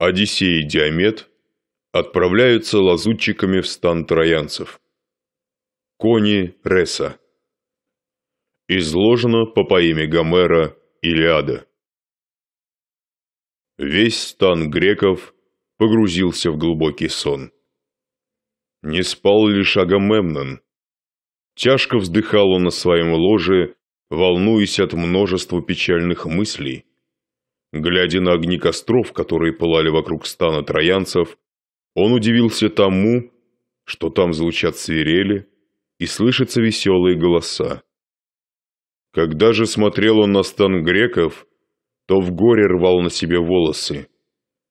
Одиссей и Диамет отправляются лазутчиками в стан троянцев. Кони Реса. Изложено по поэме Гомера Илиада. Весь стан греков погрузился в глубокий сон. Не спал лишь Агамемнон. Тяжко вздыхал он на своем ложе, волнуясь от множества печальных мыслей, Глядя на огни костров, которые пылали вокруг стана троянцев, он удивился тому, что там звучат свирели и слышатся веселые голоса. Когда же смотрел он на стан греков, то в горе рвал на себе волосы,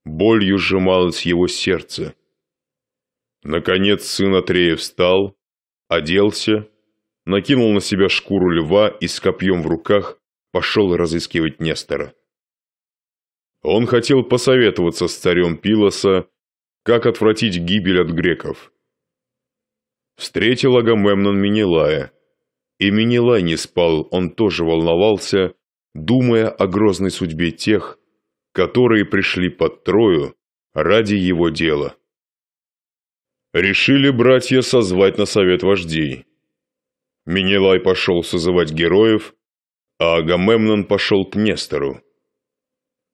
болью сжималось его сердце. Наконец сын Атрея встал, оделся, накинул на себя шкуру льва и с копьем в руках пошел разыскивать Нестора. Он хотел посоветоваться с царем Пилоса, как отвратить гибель от греков. Встретил Агамемнон Менелая. И Менелай не спал, он тоже волновался, думая о грозной судьбе тех, которые пришли под Трою ради его дела. Решили братья созвать на совет вождей. Менелай пошел созывать героев, а Агамемнон пошел к Нестору.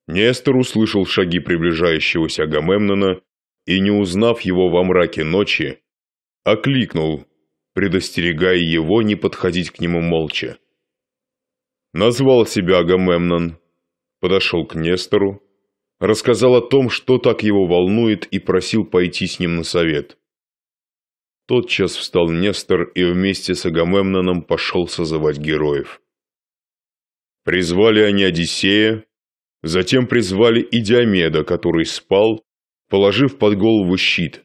Нестор услышал шаги приближающегося Агамемнона и, не узнав его во мраке ночи, окликнул, предостерегая его не подходить к нему молча. Назвал себя Агамемнон, подошел к Нестору, рассказал о том, что так его волнует, и просил пойти с ним на совет. Тотчас встал Нестор и вместе с Агамемноном пошел созывать героев. Призвали они Одиссея, Затем призвали и Диомеда, который спал, положив под голову щит.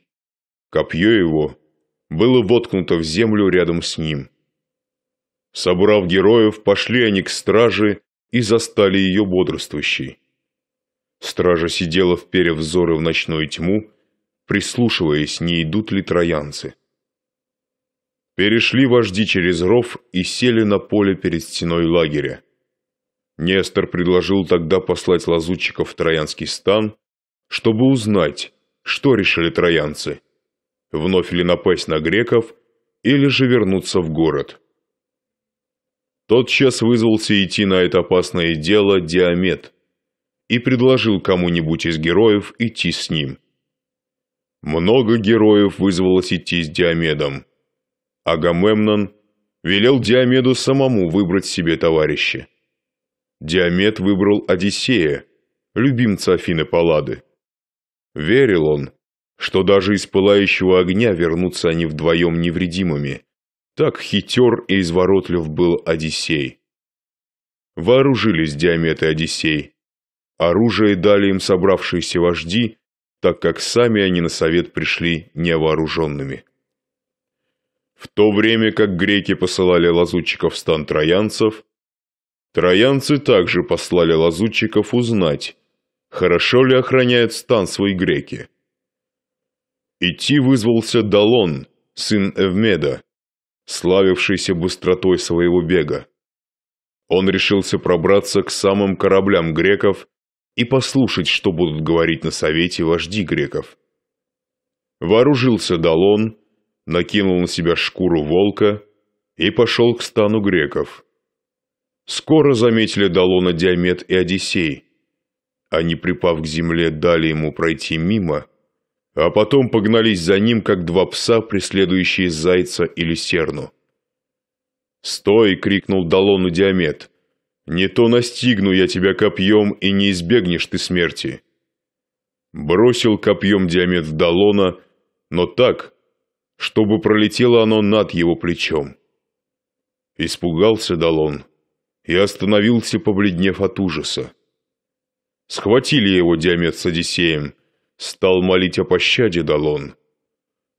Копье его было воткнуто в землю рядом с ним. Собрав героев, пошли они к страже и застали ее бодрствующей. Стража сидела вперев взоры в ночную тьму, прислушиваясь, не идут ли троянцы. Перешли вожди через ров и сели на поле перед стеной лагеря. Нестор предложил тогда послать лазутчиков в Троянский стан, чтобы узнать, что решили троянцы, вновь ли напасть на греков или же вернуться в город. Тотчас вызвался идти на это опасное дело Диамет и предложил кому-нибудь из героев идти с ним. Много героев вызвалось идти с Диамедом. Агамемнон велел Диамеду самому выбрать себе товарища. Диамет выбрал Одиссея, любимца Афины Паллады. Верил он, что даже из пылающего огня вернутся они вдвоем невредимыми. Так хитер и изворотлив был Одиссей. Вооружились Диамет и Одиссей. Оружие дали им собравшиеся вожди, так как сами они на совет пришли невооруженными. В то время как греки посылали лазутчиков в стан троянцев, Троянцы также послали лазутчиков узнать, хорошо ли охраняет стан свои греки. Идти вызвался Далон, сын Эвмеда, славившийся быстротой своего бега. Он решился пробраться к самым кораблям греков и послушать, что будут говорить на совете вожди греков. Вооружился Далон, накинул на себя шкуру волка и пошел к стану греков. Скоро заметили Далона Диамет и Одиссей. Они, припав к земле, дали ему пройти мимо, а потом погнались за ним, как два пса, преследующие зайца или серну. «Стой!» — крикнул Далону Диамет. «Не то настигну я тебя копьем, и не избегнешь ты смерти!» Бросил копьем Диамет в Далона, но так, чтобы пролетело оно над его плечом. Испугался Далон и остановился, побледнев от ужаса. Схватили его Диамет с Одиссеем. Стал молить о пощаде Далон.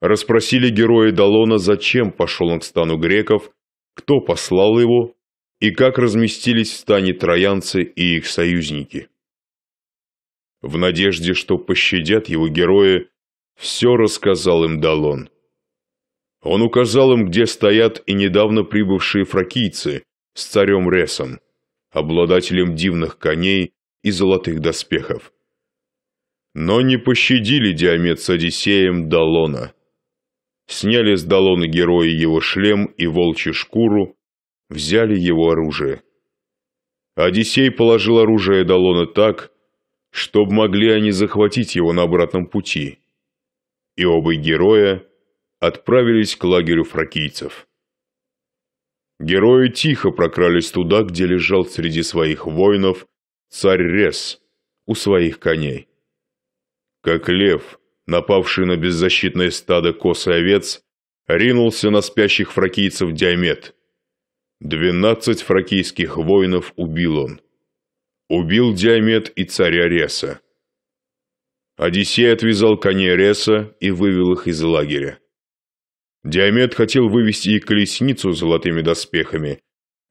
Распросили героя Далона, зачем пошел он к стану греков, кто послал его и как разместились в стане троянцы и их союзники. В надежде, что пощадят его герои, все рассказал им Далон. Он указал им, где стоят и недавно прибывшие фракийцы, с царем Ресом, обладателем дивных коней и золотых доспехов. Но не пощадили Диамет с Одиссеем Далона. Сняли с Далона герои его шлем и волчью шкуру, взяли его оружие. Одиссей положил оружие Далона так, чтобы могли они захватить его на обратном пути. И оба героя отправились к лагерю фракийцев. Герои тихо прокрались туда, где лежал среди своих воинов царь Рес у своих коней. Как лев, напавший на беззащитное стадо кос овец, ринулся на спящих фракийцев Диамет. Двенадцать фракийских воинов убил он. Убил Диамет и царя Реса. Одиссей отвязал коней Реса и вывел их из лагеря. Диамет хотел вывести и колесницу с золотыми доспехами,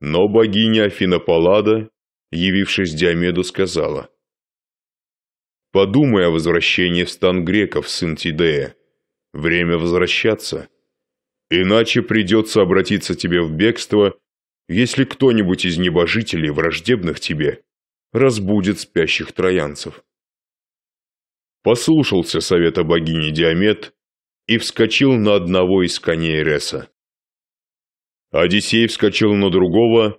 но богиня Афина Паллада, явившись Диамеду, сказала, «Подумай о возвращении в стан греков, сын Тидея. Время возвращаться. Иначе придется обратиться тебе в бегство, если кто-нибудь из небожителей, враждебных тебе, разбудит спящих троянцев». Послушался совета богини Диамет, и вскочил на одного из коней Реса. Одиссей вскочил на другого,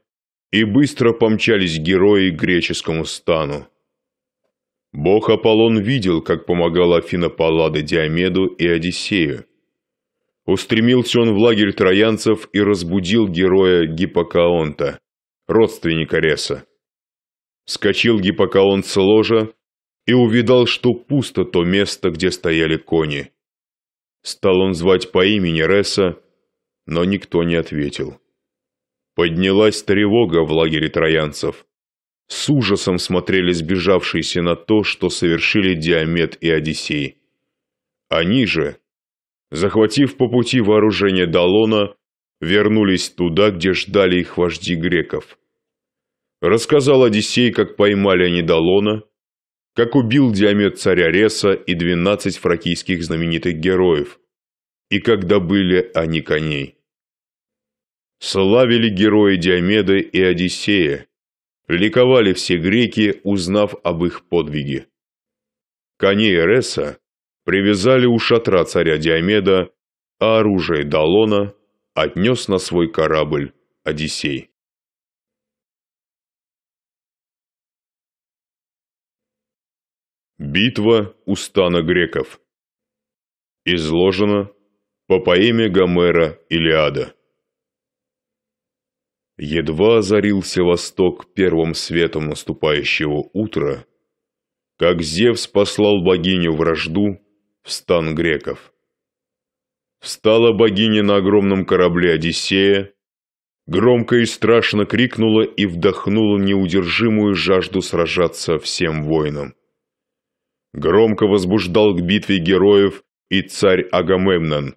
и быстро помчались герои к греческому стану. Бог Аполлон видел, как помогала Афина Паллада Диомеду и Одиссею. Устремился он в лагерь троянцев и разбудил героя Гиппокаонта, родственника Реса. Скочил Гиппокаонт с ложа и увидал, что пусто то место, где стояли кони. Стал он звать по имени Ресса, но никто не ответил. Поднялась тревога в лагере троянцев. С ужасом смотрели сбежавшиеся на то, что совершили Диамет и Одиссей. Они же, захватив по пути вооружение Далона, вернулись туда, где ждали их вожди греков. Рассказал Одиссей, как поймали они Далона, как убил Диамет царя Реса и двенадцать фракийских знаменитых героев, и как добыли они коней. Славили герои Диомеды и Одиссея, ликовали все греки, узнав об их подвиге. Коней Реса привязали у шатра царя Диомеда, а оружие Далона отнес на свой корабль Одиссей. Битва у стана греков. Изложено по поэме Гомера «Илиада». Едва зарился восток первым светом наступающего утра, как Зевс послал богиню вражду в стан греков. Встала богиня на огромном корабле Одиссея, громко и страшно крикнула и вдохнула неудержимую жажду сражаться всем воинам громко возбуждал к битве героев и царь Агамемнон,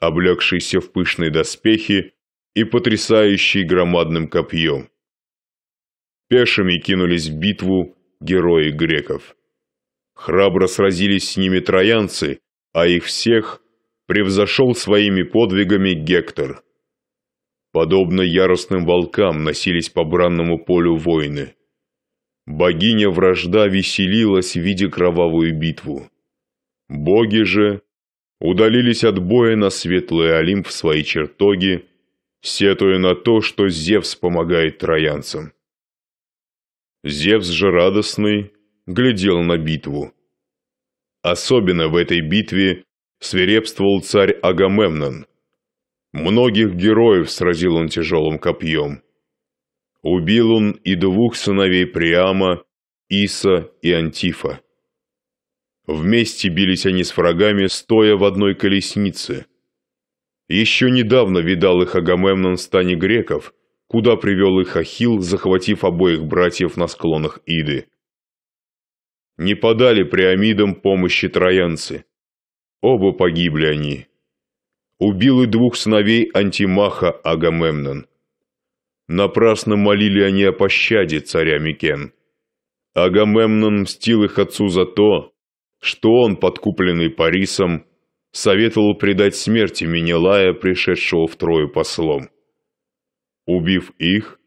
облегшийся в пышные доспехи и потрясающий громадным копьем. Пешими кинулись в битву герои греков. Храбро сразились с ними троянцы, а их всех превзошел своими подвигами Гектор. Подобно яростным волкам носились по бранному полю воины. Богиня вражда веселилась, в виде кровавую битву. Боги же удалились от боя на светлый Олимп в свои чертоги, сетуя на то, что Зевс помогает троянцам. Зевс же радостный глядел на битву. Особенно в этой битве свирепствовал царь Агамемнон. Многих героев сразил он тяжелым копьем. Убил он и двух сыновей Приама, Иса и Антифа. Вместе бились они с врагами, стоя в одной колеснице. Еще недавно видал их Агамемнон в стане греков, куда привел их Ахилл, захватив обоих братьев на склонах Иды. Не подали приамидам помощи троянцы. Оба погибли они. Убил и двух сыновей Антимаха Агамемнон. Напрасно молили они о пощаде царя Микен. Агамемнон мстил их отцу за то, что он, подкупленный Парисом, советовал предать смерти Менелая, пришедшего в Трою послом. Убив их,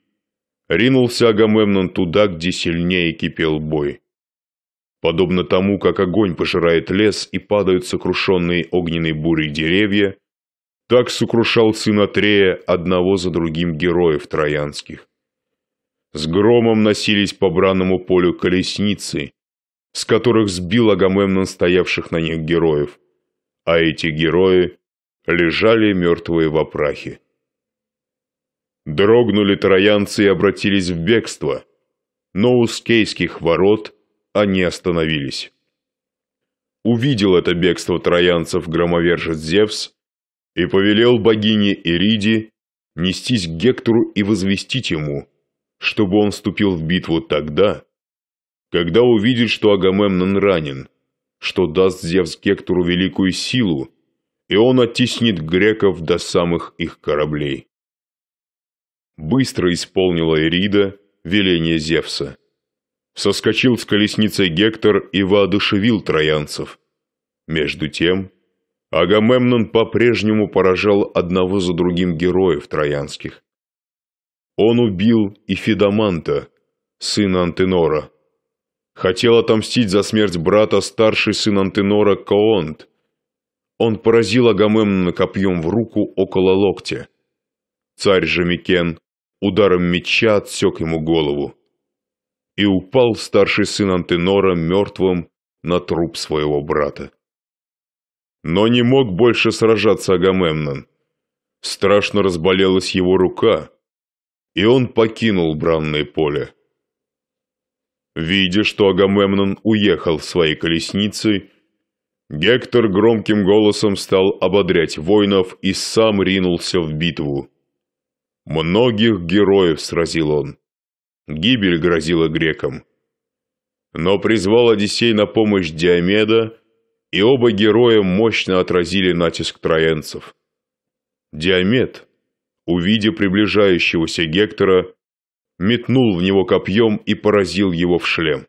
ринулся Агамемнон туда, где сильнее кипел бой. Подобно тому, как огонь пожирает лес и падают сокрушенные огненной бурей деревья, так сокрушал сын Атрея одного за другим героев троянских. С громом носились по бранному полю колесницы, с которых сбил Агамемнон стоявших на них героев, а эти герои лежали мертвые в опрахе. Дрогнули троянцы и обратились в бегство, но у скейских ворот они остановились. Увидел это бегство троянцев громовержец Зевс и повелел богине Ириде нестись к Гектору и возвестить ему, чтобы он вступил в битву тогда, когда увидит, что Агамемнон ранен, что даст Зевс Гектору великую силу, и он оттеснит греков до самых их кораблей. Быстро исполнила Ирида веление Зевса. Соскочил с колесницы Гектор и воодушевил троянцев. Между тем Агамемнон по-прежнему поражал одного за другим героев троянских. Он убил и Федоманта, сына Антенора. Хотел отомстить за смерть брата старший сын Антенора Коонт. Он поразил Агамемнона копьем в руку около локтя. Царь же Микен ударом меча отсек ему голову. И упал старший сын Антенора мертвым на труп своего брата. Но не мог больше сражаться Агамемнон. Страшно разболелась его рука, и он покинул бранное поле. Видя, что Агамемнон уехал в своей колеснице, Гектор громким голосом стал ободрять воинов и сам ринулся в битву. Многих героев сразил он. Гибель грозила грекам. Но призвал Одиссей на помощь Диомеда и оба героя мощно отразили натиск троянцев. Диамет, увидя приближающегося Гектора, метнул в него копьем и поразил его в шлем.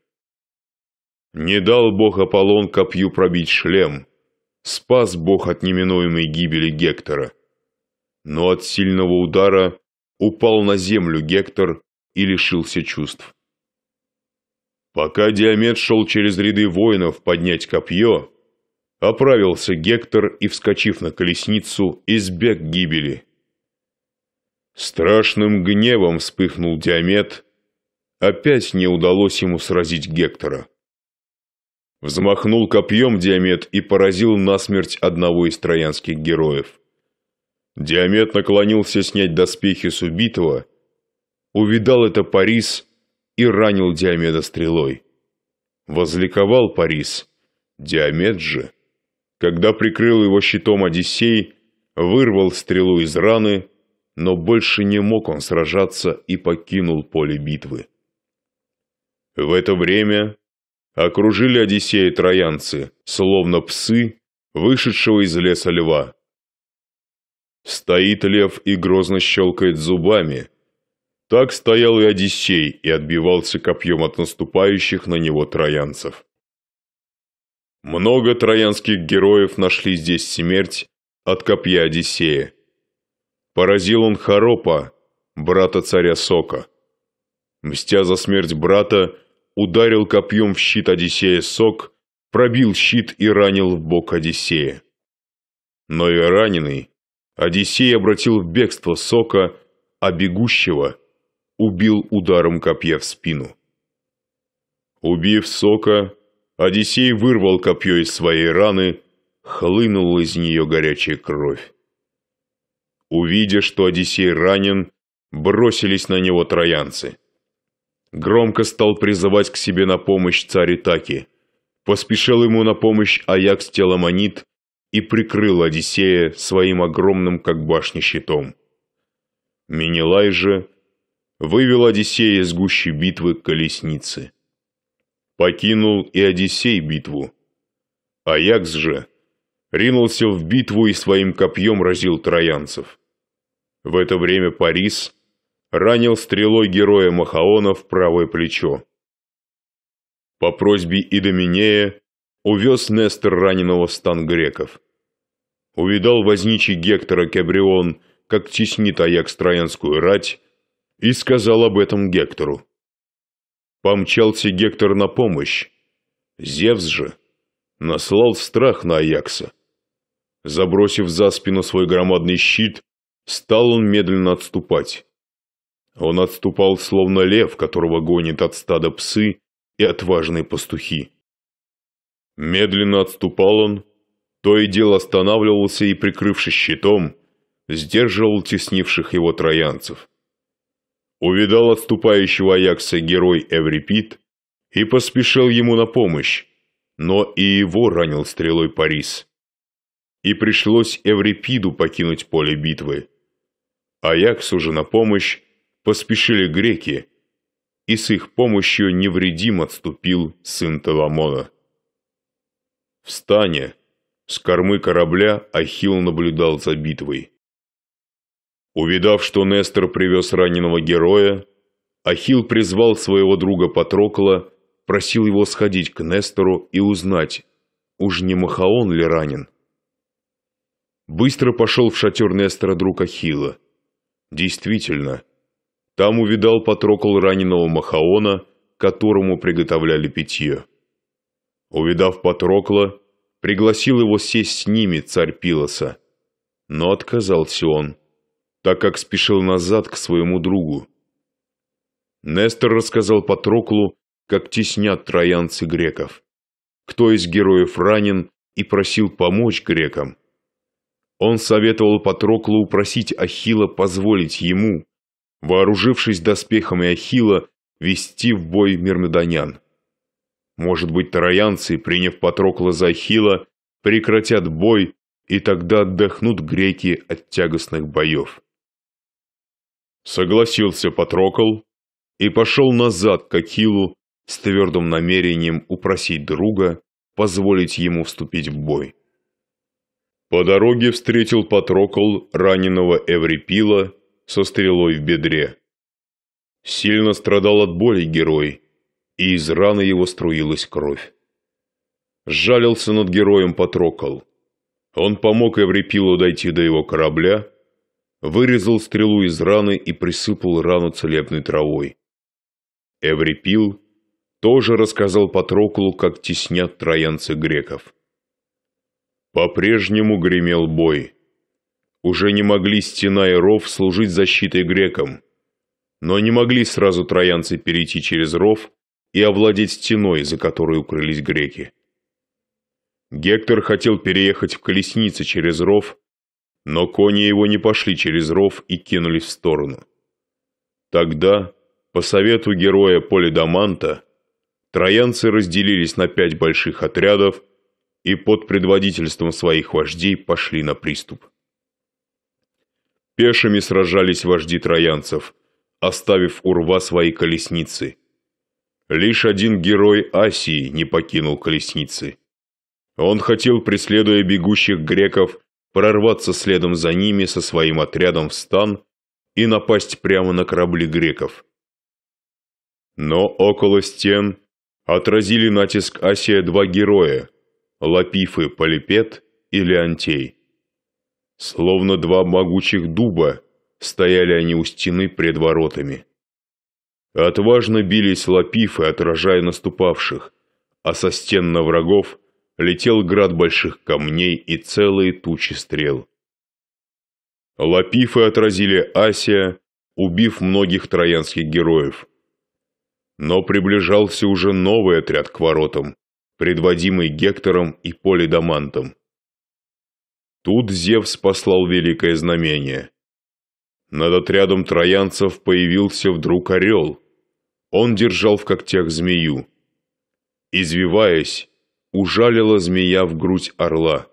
Не дал бог Аполлон копью пробить шлем, спас бог от неминуемой гибели Гектора. Но от сильного удара упал на землю Гектор и лишился чувств. Пока Диамет шел через ряды воинов поднять копье, Оправился Гектор и, вскочив на колесницу, избег гибели. Страшным гневом вспыхнул Диамет. Опять не удалось ему сразить Гектора. Взмахнул копьем Диамет и поразил насмерть одного из троянских героев. Диамет наклонился снять доспехи с убитого, увидал это Парис и ранил Диамеда стрелой. Возликовал Парис, Диамет же когда прикрыл его щитом Одиссей, вырвал стрелу из раны, но больше не мог он сражаться и покинул поле битвы. В это время окружили Одиссея троянцы, словно псы, вышедшего из леса льва. Стоит лев и грозно щелкает зубами. Так стоял и Одиссей и отбивался копьем от наступающих на него троянцев. Много троянских героев нашли здесь смерть от копья Одиссея. Поразил он Харопа, брата царя Сока. Мстя за смерть брата, ударил копьем в щит Одиссея Сок, пробил щит и ранил в бок Одиссея. Но и раненый Одиссей обратил в бегство Сока, а бегущего убил ударом копья в спину. Убив Сока, Одиссей вырвал копье из своей раны, хлынула из нее горячая кровь. Увидя, что Одиссей ранен, бросились на него троянцы. Громко стал призывать к себе на помощь царь Итаки. Поспешил ему на помощь Аякс Теламонит и прикрыл Одиссея своим огромным, как башня, щитом. Менелай же вывел Одиссея из гущи битвы к колеснице. Покинул и Одиссей битву. Аякс же ринулся в битву и своим копьем разил троянцев. В это время Парис ранил стрелой героя Махаона в правое плечо. По просьбе Идоминея увез Нестор раненого в стан греков. Увидал возничий Гектора Кебрион, как теснит Аякс Троянскую рать, и сказал об этом Гектору. Помчался Гектор на помощь. Зевс же наслал страх на Аякса. Забросив за спину свой громадный щит, стал он медленно отступать. Он отступал, словно лев, которого гонит от стада псы и отважные пастухи. Медленно отступал он, то и дело останавливался и, прикрывшись щитом, сдерживал теснивших его троянцев увидал отступающего Аякса герой Эврипид и поспешил ему на помощь, но и его ранил стрелой Парис. И пришлось Эврипиду покинуть поле битвы. Аяксу же на помощь поспешили греки, и с их помощью невредим отступил сын Теламона. В стане с кормы корабля Ахилл наблюдал за битвой. Увидав, что Нестор привез раненого героя, Ахил призвал своего друга Патрокла, просил его сходить к Нестору и узнать, уж не Махаон ли ранен. Быстро пошел в шатер Нестора друг Ахила. Действительно, там увидал Патрокл раненого Махаона, которому приготовляли питье. Увидав Патрокла, пригласил его сесть с ними царь Пилоса, но отказался он так как спешил назад к своему другу. Нестор рассказал Патроклу, как теснят троянцы греков, кто из героев ранен и просил помочь грекам. Он советовал Патроклу упросить Ахила позволить ему, вооружившись доспехами Ахила, вести в бой мирмедонян. Может быть, троянцы, приняв Патрокла за Ахила, прекратят бой, и тогда отдохнут греки от тягостных боев. Согласился Патрокол и пошел назад к Акилу с твердым намерением упросить друга позволить ему вступить в бой. По дороге встретил Патрокол раненого Эврипила со стрелой в бедре. Сильно страдал от боли герой, и из раны его струилась кровь. Жалился над героем Патрокол. Он помог Эврипилу дойти до его корабля вырезал стрелу из раны и присыпал рану целебной травой. Эврипил тоже рассказал Патрокулу, как теснят троянцы греков. По-прежнему гремел бой. Уже не могли стена и ров служить защитой грекам, но не могли сразу троянцы перейти через ров и овладеть стеной, за которой укрылись греки. Гектор хотел переехать в колеснице через ров, но кони его не пошли через ров и кинулись в сторону. Тогда, по совету героя Полидаманта, троянцы разделились на пять больших отрядов и под предводительством своих вождей пошли на приступ. Пешими сражались вожди троянцев, оставив у рва свои колесницы. Лишь один герой Асии не покинул колесницы. Он хотел, преследуя бегущих греков, прорваться следом за ними со своим отрядом в стан и напасть прямо на корабли греков. Но около стен отразили натиск Асия два героя – Лапифы Полипет и Леонтей. Словно два могучих дуба стояли они у стены пред воротами. Отважно бились Лапифы, отражая наступавших, а со стен на врагов – летел град больших камней и целые тучи стрел. Лапифы отразили Асия, убив многих троянских героев. Но приближался уже новый отряд к воротам, предводимый Гектором и Полидамантом. Тут Зевс послал великое знамение. Над отрядом троянцев появился вдруг орел. Он держал в когтях змею. Извиваясь, Ужалила змея в грудь орла.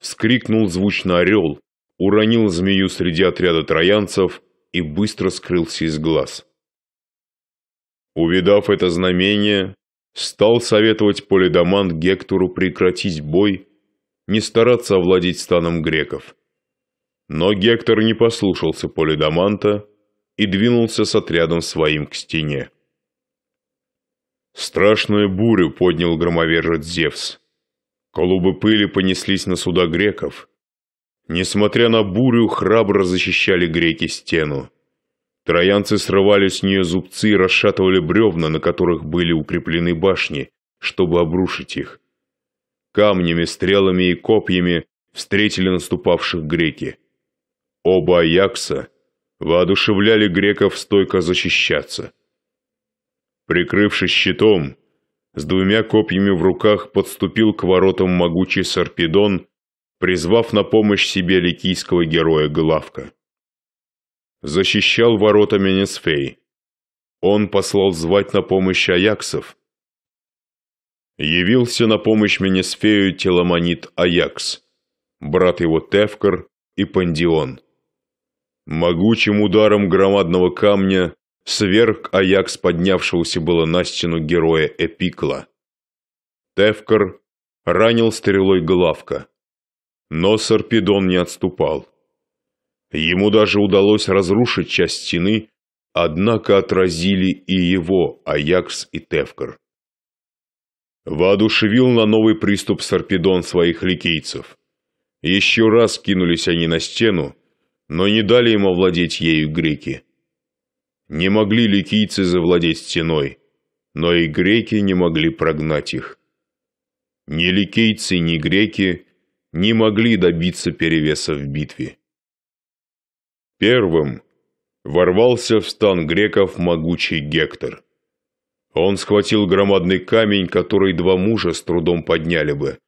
Вскрикнул звучно орел, уронил змею среди отряда троянцев и быстро скрылся из глаз. Увидав это знамение, стал советовать Полидамант Гектору прекратить бой, не стараться овладеть станом греков. Но Гектор не послушался Полидаманта и двинулся с отрядом своим к стене. Страшную бурю поднял громовержец Зевс. Колубы пыли понеслись на суда греков. Несмотря на бурю, храбро защищали греки стену. Троянцы срывали с нее зубцы и расшатывали бревна, на которых были укреплены башни, чтобы обрушить их. Камнями, стрелами и копьями встретили наступавших греки. Оба Аякса воодушевляли греков стойко защищаться – прикрывшись щитом, с двумя копьями в руках подступил к воротам могучий Сарпедон, призвав на помощь себе ликийского героя Главка. Защищал ворота Менесфей. Он послал звать на помощь Аяксов. Явился на помощь Менесфею теломонит Аякс, брат его Тевкар и Пандион. Могучим ударом громадного камня Сверг Аякс поднявшегося было на стену героя Эпикла. Тевкар ранил стрелой главка. Но Сарпедон не отступал. Ему даже удалось разрушить часть стены, однако отразили и его Аякс и Тевкар. Воодушевил на новый приступ Сарпедон своих ликийцев. Еще раз кинулись они на стену, но не дали им овладеть ею греки. Не могли ликийцы завладеть стеной, но и греки не могли прогнать их. Ни ликийцы, ни греки не могли добиться перевеса в битве. Первым ворвался в стан греков могучий Гектор. Он схватил громадный камень, который два мужа с трудом подняли бы,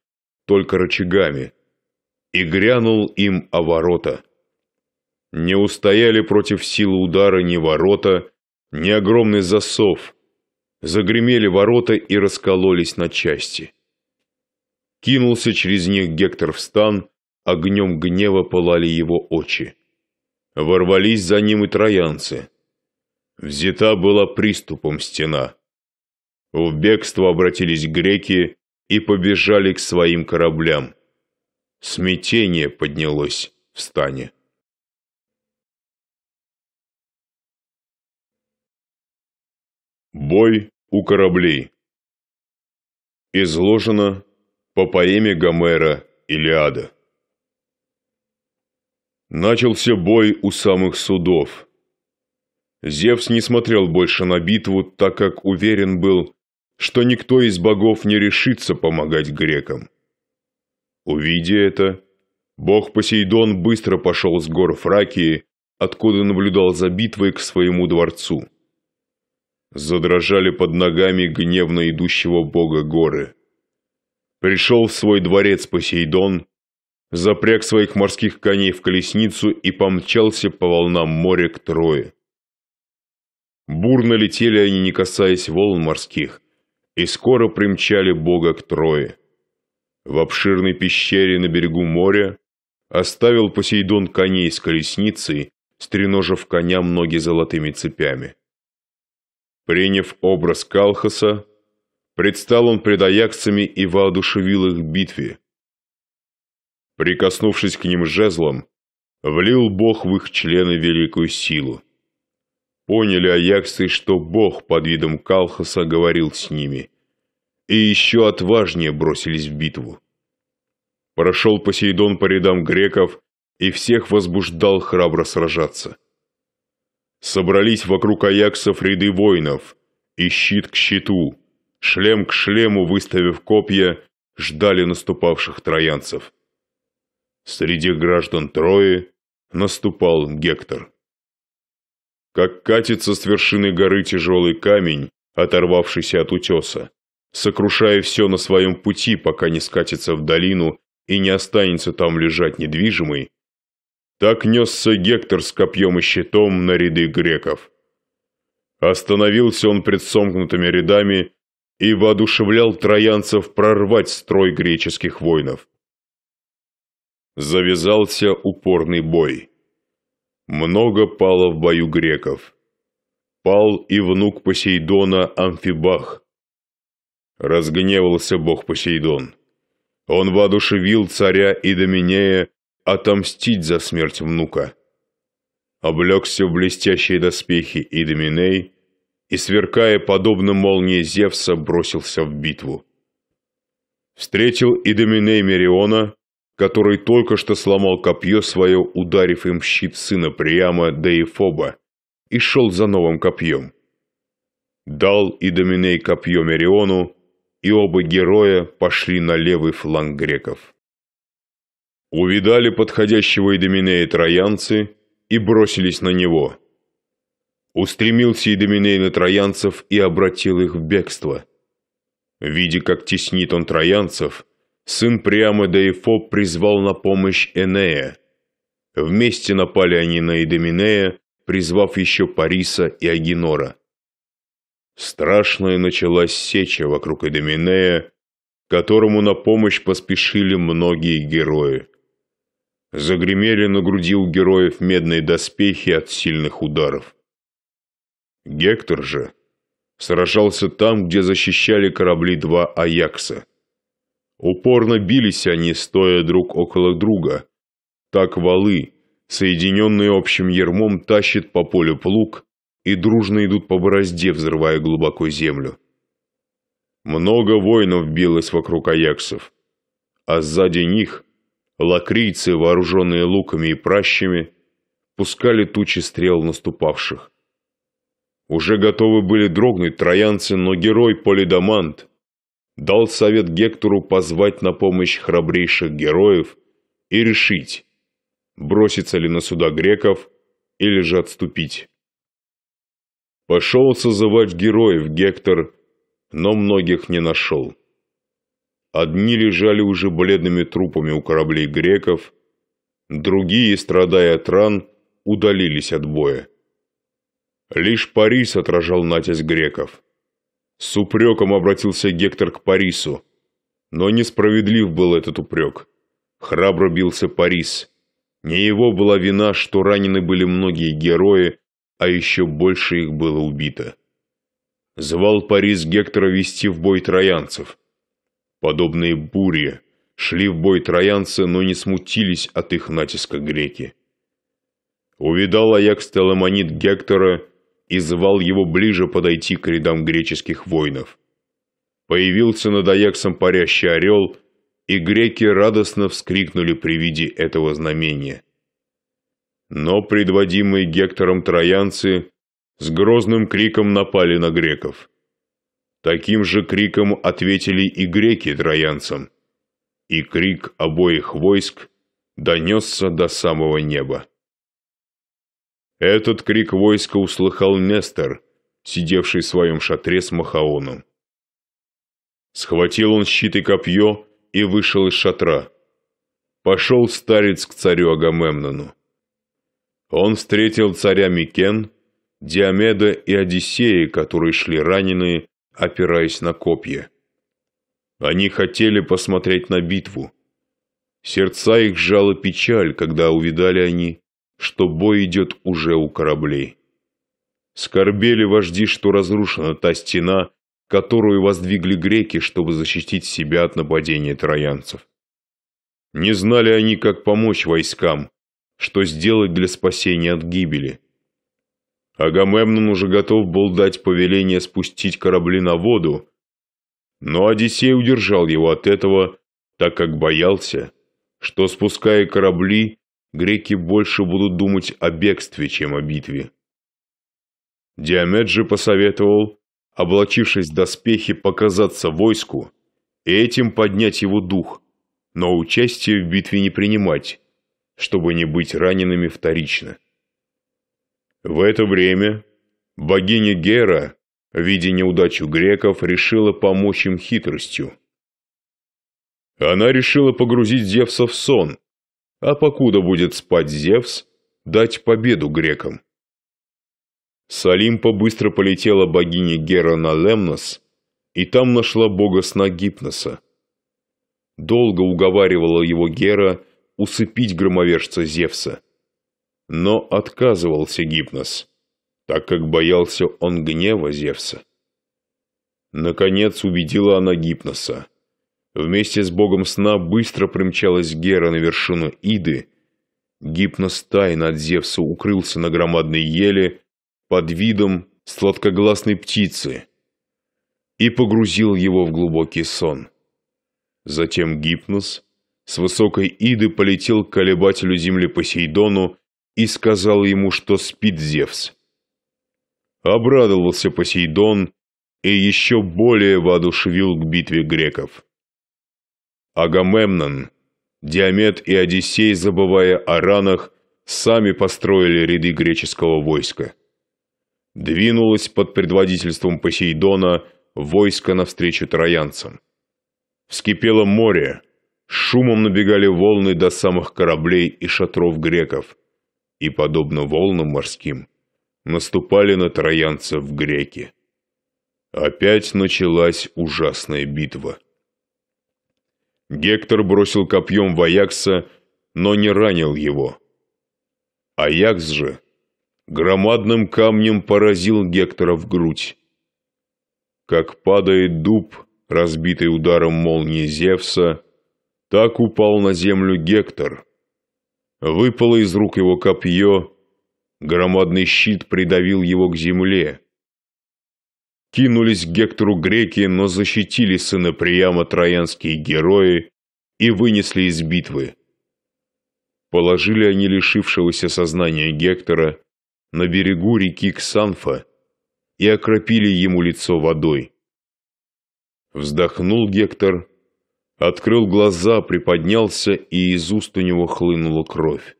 только рычагами, и грянул им о ворота – не устояли против силы удара ни ворота, ни огромный засов. Загремели ворота и раскололись на части. Кинулся через них Гектор в стан, огнем гнева пылали его очи. Ворвались за ним и троянцы. Взята была приступом стена. В бегство обратились греки и побежали к своим кораблям. Смятение поднялось в стане. Бой у кораблей. Изложено по поэме Гомера «Илиада». Начался бой у самых судов. Зевс не смотрел больше на битву, так как уверен был, что никто из богов не решится помогать грекам. Увидя это, бог Посейдон быстро пошел с гор Фракии, откуда наблюдал за битвой к своему дворцу задрожали под ногами гневно идущего бога горы. Пришел в свой дворец Посейдон, запряг своих морских коней в колесницу и помчался по волнам моря к Трое. Бурно летели они, не касаясь волн морских, и скоро примчали бога к Трое. В обширной пещере на берегу моря оставил Посейдон коней с колесницей, стреножив коням ноги золотыми цепями. Приняв образ Калхаса, предстал он пред аяксами и воодушевил их битве. Прикоснувшись к ним жезлом, влил Бог в их члены великую силу. Поняли аяксы, что Бог под видом Калхаса говорил с ними, и еще отважнее бросились в битву. Прошел Посейдон по рядам греков и всех возбуждал храбро сражаться. Собрались вокруг аяксов ряды воинов, и щит к щиту, шлем к шлему выставив копья, ждали наступавших троянцев. Среди граждан Трои наступал Гектор. Как катится с вершины горы тяжелый камень, оторвавшийся от утеса, сокрушая все на своем пути, пока не скатится в долину и не останется там лежать недвижимый, так несся Гектор с копьем и щитом на ряды греков. Остановился он пред сомкнутыми рядами и воодушевлял троянцев прорвать строй греческих воинов. Завязался упорный бой. Много пало в бою греков. Пал и внук Посейдона Амфибах. Разгневался бог Посейдон. Он воодушевил царя Идоминея отомстить за смерть внука. Облегся в блестящие доспехи Идоминей и, сверкая подобно молнии Зевса, бросился в битву. Встретил Идоминей Мериона, который только что сломал копье свое, ударив им в щит сына Приама Деифоба, и шел за новым копьем. Дал Идоминей копье Мериону, и оба героя пошли на левый фланг греков. Увидали подходящего Идоминея троянцы и бросились на него. Устремился Идоминей на троянцев и обратил их в бегство. Видя, как теснит он троянцев, сын Приама Деифо призвал на помощь Энея. Вместе напали они на Идоминея, призвав еще Париса и Агинора. Страшная началась сеча вокруг Идоминея, которому на помощь поспешили многие герои. Загремели на груди у героев медные доспехи от сильных ударов. Гектор же сражался там, где защищали корабли два Аякса. Упорно бились они, стоя друг около друга. Так валы, соединенные общим ермом, тащат по полю плуг и дружно идут по борозде, взрывая глубоко землю. Много воинов билось вокруг Аяксов, а сзади них – Лакрийцы, вооруженные луками и пращами, пускали тучи стрел наступавших. Уже готовы были дрогнуть троянцы, но герой Полидамант дал совет Гектору позвать на помощь храбрейших героев и решить, броситься ли на суда греков или же отступить. Пошел созывать героев Гектор, но многих не нашел. Одни лежали уже бледными трупами у кораблей греков, другие, страдая от ран, удалились от боя. Лишь Парис отражал натязь греков. С упреком обратился Гектор к Парису, но несправедлив был этот упрек. Храбро бился Парис. Не его была вина, что ранены были многие герои, а еще больше их было убито. Звал Парис Гектора вести в бой троянцев – Подобные бури шли в бой троянцы, но не смутились от их натиска греки. Увидал Аякс Теламонит Гектора и звал его ближе подойти к рядам греческих воинов. Появился над Аяксом парящий орел, и греки радостно вскрикнули при виде этого знамения. Но предводимые Гектором троянцы с грозным криком напали на греков. Таким же криком ответили и греки троянцам. И крик обоих войск донесся до самого неба. Этот крик войска услыхал Нестор, сидевший в своем шатре с Махаоном. Схватил он щит и копье и вышел из шатра. Пошел старец к царю Агамемнону. Он встретил царя Микен, Диомеда и Одиссея, которые шли раненые опираясь на копья. Они хотели посмотреть на битву. Сердца их жало печаль, когда увидали они, что бой идет уже у кораблей. Скорбели вожди, что разрушена та стена, которую воздвигли греки, чтобы защитить себя от нападения троянцев. Не знали они, как помочь войскам, что сделать для спасения от гибели. Агамемнон уже готов был дать повеление спустить корабли на воду, но Одиссей удержал его от этого, так как боялся, что, спуская корабли, греки больше будут думать о бегстве, чем о битве. Диамет же посоветовал, облачившись в доспехи, показаться войску и этим поднять его дух, но участие в битве не принимать, чтобы не быть ранеными вторично. В это время богиня Гера, видя неудачу греков, решила помочь им хитростью. Она решила погрузить Зевса в сон, а покуда будет спать Зевс, дать победу грекам. С Олимпа быстро полетела богиня Гера на Лемнос, и там нашла бога сна Гипноса. Долго уговаривала его Гера усыпить громовержца Зевса но отказывался Гипнос, так как боялся он гнева Зевса. Наконец убедила она гипноса. Вместе с богом сна быстро примчалась Гера на вершину Иды. Гипнос тайно от Зевса укрылся на громадной еле под видом сладкогласной птицы и погрузил его в глубокий сон. Затем Гипнос с высокой Иды полетел к колебателю земли Посейдону и сказал ему, что спит Зевс. Обрадовался Посейдон и еще более воодушевил к битве греков. Агамемнон, Диамет и Одиссей, забывая о ранах, сами построили ряды греческого войска. Двинулось под предводительством Посейдона войско навстречу троянцам. Вскипело море, шумом набегали волны до самых кораблей и шатров греков – и, подобно волнам морским, наступали на троянцев греки. Опять началась ужасная битва. Гектор бросил копьем в Аякса, но не ранил его. Аякс же громадным камнем поразил Гектора в грудь. Как падает дуб, разбитый ударом молнии Зевса, так упал на землю Гектор, Выпало из рук его копье, громадный щит придавил его к земле. Кинулись к Гектору греки, но защитили сына Приама троянские герои и вынесли из битвы. Положили они лишившегося сознания Гектора на берегу реки Ксанфа и окропили ему лицо водой. Вздохнул Гектор Открыл глаза, приподнялся, и из уст у него хлынула кровь.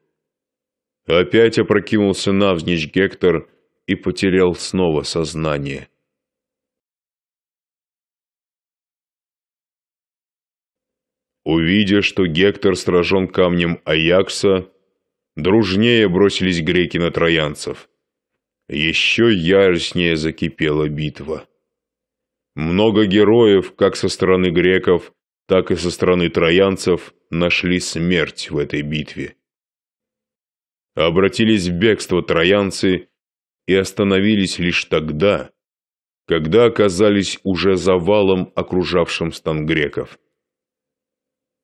Опять опрокинулся навзничь Гектор и потерял снова сознание. Увидя, что Гектор сражен камнем Аякса, дружнее бросились греки на троянцев. Еще яростнее закипела битва. Много героев, как со стороны греков, так и со стороны троянцев нашли смерть в этой битве. Обратились в бегство троянцы и остановились лишь тогда, когда оказались уже за валом, окружавшим стан греков.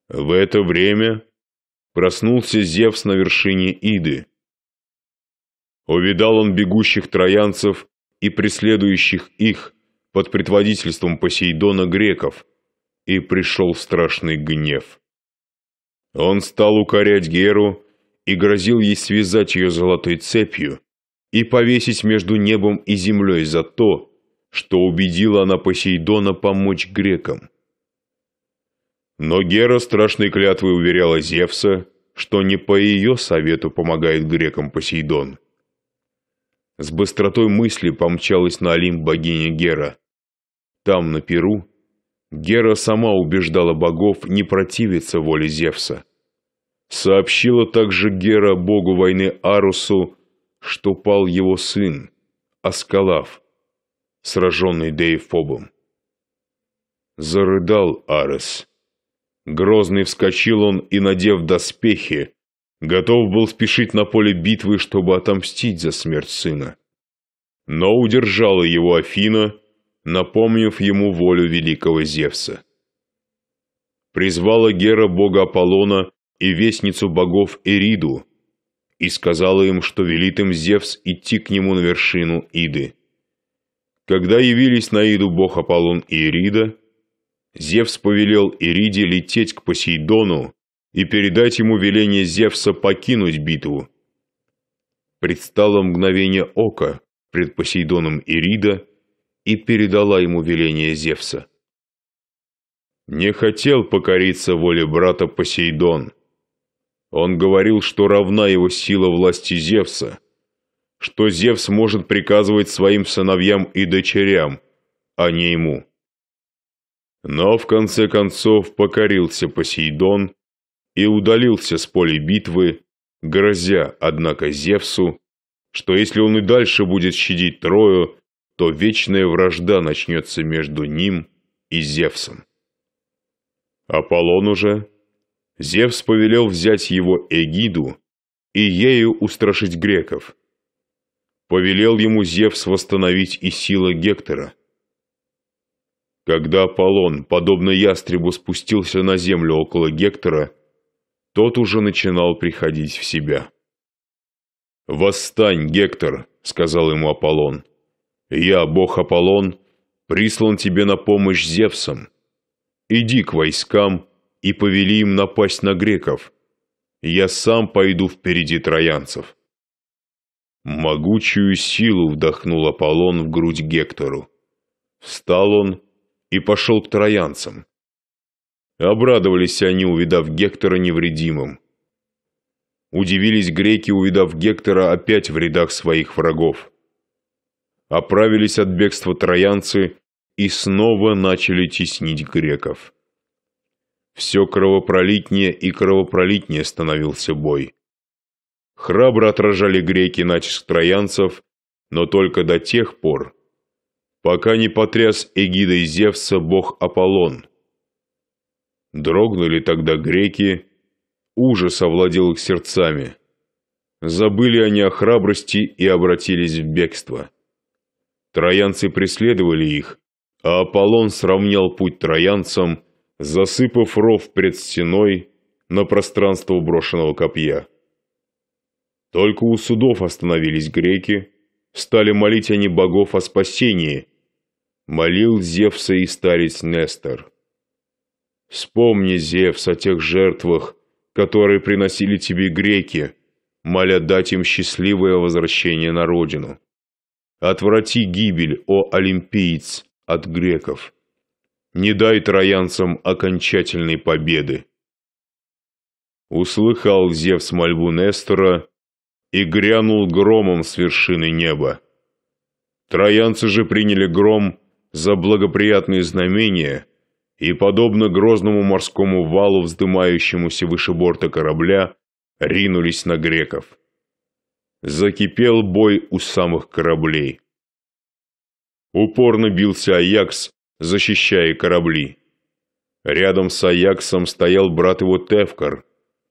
В это время проснулся Зевс на вершине Иды. Увидал он бегущих троянцев и преследующих их под предводительством Посейдона греков – и пришел страшный гнев. Он стал укорять Геру и грозил ей связать ее золотой цепью и повесить между небом и землей за то, что убедила она Посейдона помочь грекам. Но Гера страшной клятвой уверяла Зевса, что не по ее совету помогает грекам Посейдон. С быстротой мысли помчалась на Олимп богиня Гера. Там, на Перу, Гера сама убеждала богов не противиться воле Зевса. Сообщила также Гера богу войны Арусу, что пал его сын, Аскалав, сраженный Деифобом. Зарыдал Арес. Грозный вскочил он и, надев доспехи, готов был спешить на поле битвы, чтобы отомстить за смерть сына. Но удержала его Афина напомнив ему волю великого Зевса. Призвала Гера бога Аполлона и вестницу богов Эриду, и сказала им, что велит им Зевс идти к нему на вершину Иды. Когда явились на Иду бог Аполлон и Ирида, Зевс повелел Ириде лететь к Посейдону и передать ему веление Зевса покинуть битву. Предстало мгновение ока пред Посейдоном Ирида, и передала ему веление Зевса. Не хотел покориться воле брата Посейдон. Он говорил, что равна его сила власти Зевса, что Зевс может приказывать своим сыновьям и дочерям, а не ему. Но в конце концов покорился Посейдон и удалился с поля битвы, грозя, однако, Зевсу, что если он и дальше будет щадить Трою, то вечная вражда начнется между ним и Зевсом. Аполлон уже. Зевс повелел взять его эгиду и ею устрашить греков. Повелел ему Зевс восстановить и силы Гектора. Когда Аполлон, подобно ястребу, спустился на землю около Гектора, тот уже начинал приходить в себя. «Восстань, Гектор!» — сказал ему Аполлон. Я, бог Аполлон, прислан тебе на помощь Зевсом. Иди к войскам и повели им напасть на греков. Я сам пойду впереди троянцев». Могучую силу вдохнул Аполлон в грудь Гектору. Встал он и пошел к троянцам. Обрадовались они, увидав Гектора невредимым. Удивились греки, увидав Гектора опять в рядах своих врагов оправились от бегства троянцы и снова начали теснить греков. Все кровопролитнее и кровопролитнее становился бой. Храбро отражали греки натиск троянцев, но только до тех пор, пока не потряс эгидой Зевса бог Аполлон. Дрогнули тогда греки, ужас овладел их сердцами. Забыли они о храбрости и обратились в бегство. Троянцы преследовали их, а Аполлон сравнял путь троянцам, засыпав ров пред стеной на пространство брошенного копья. Только у судов остановились греки, стали молить они богов о спасении. Молил Зевса и старец Нестор. «Вспомни, Зевс, о тех жертвах, которые приносили тебе греки, моля дать им счастливое возвращение на родину». Отврати гибель, о олимпиец, от греков. Не дай троянцам окончательной победы. Услыхал Зевс мольбу Нестора и грянул громом с вершины неба. Троянцы же приняли гром за благоприятные знамения и, подобно грозному морскому валу, вздымающемуся выше борта корабля, ринулись на греков. Закипел бой у самых кораблей. Упорно бился Аякс, защищая корабли. Рядом с Аяксом стоял брат его Тевкар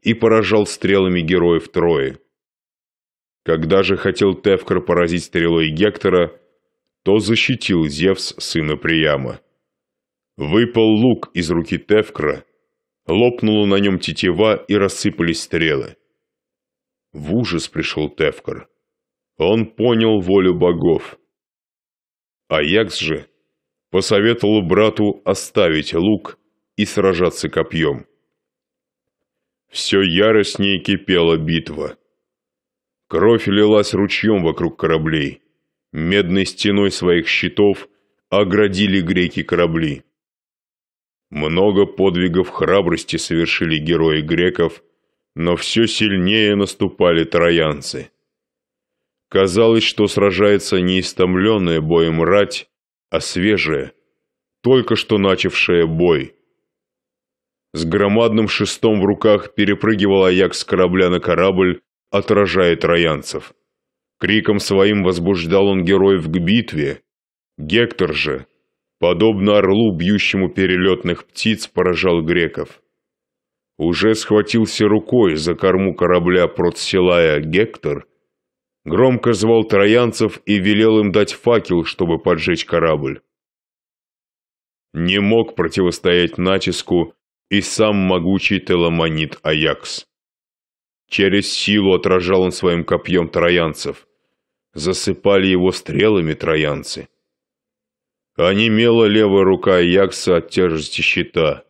и поражал стрелами героев Трои. Когда же хотел Тевкар поразить стрелой Гектора, то защитил Зевс сына Прияма. Выпал лук из руки Тевкра, лопнула на нем тетива и рассыпались стрелы. В ужас пришел Тевкар. Он понял волю богов. Аякс же посоветовал брату оставить лук и сражаться копьем. Все яростнее кипела битва. Кровь лилась ручьем вокруг кораблей. Медной стеной своих щитов оградили греки корабли. Много подвигов храбрости совершили герои греков – но все сильнее наступали троянцы. Казалось, что сражается не истомленная боем рать, а свежая, только что начавшая бой. С громадным шестом в руках перепрыгивал Аяк с корабля на корабль, отражая троянцев. Криком своим возбуждал он героев к битве. Гектор же, подобно орлу, бьющему перелетных птиц, поражал греков уже схватился рукой за корму корабля Протсилая Гектор, громко звал троянцев и велел им дать факел, чтобы поджечь корабль. Не мог противостоять натиску и сам могучий теломонит Аякс. Через силу отражал он своим копьем троянцев. Засыпали его стрелами троянцы. Онемела левая рука Аякса от тяжести щита.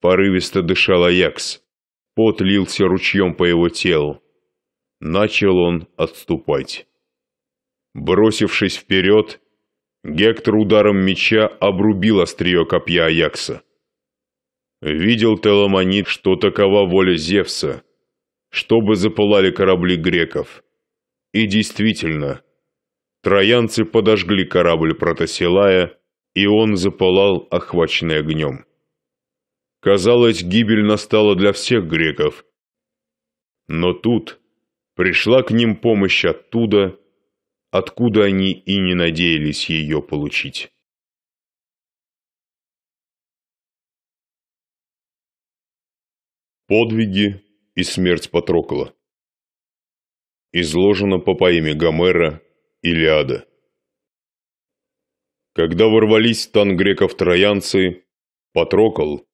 Порывисто дышал Аякс. Пот лился ручьем по его телу. Начал он отступать. Бросившись вперед, Гектор ударом меча обрубил острие копья Аякса. Видел Теламонит, что такова воля Зевса, чтобы запылали корабли греков. И действительно, троянцы подожгли корабль Протасилая, и он запылал, охваченный огнем. Казалось, гибель настала для всех греков. Но тут пришла к ним помощь оттуда, откуда они и не надеялись ее получить. Подвиги и смерть Патрокла изложено по поэме Гомера «Илиада». Когда ворвались в стан греков троянцы, Патрокол,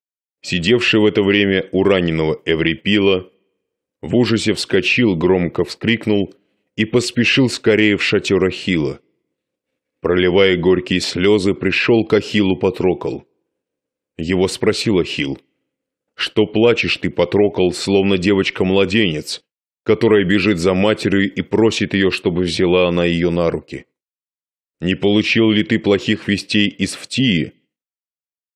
сидевший в это время у раненого Эврипила, в ужасе вскочил, громко вскрикнул и поспешил скорее в шатер Ахилла. Проливая горькие слезы, пришел к Ахиллу Патрокол. Его спросил Ахилл, «Что плачешь ты, Патрокол, словно девочка-младенец, которая бежит за матерью и просит ее, чтобы взяла она ее на руки? Не получил ли ты плохих вестей из Фтии?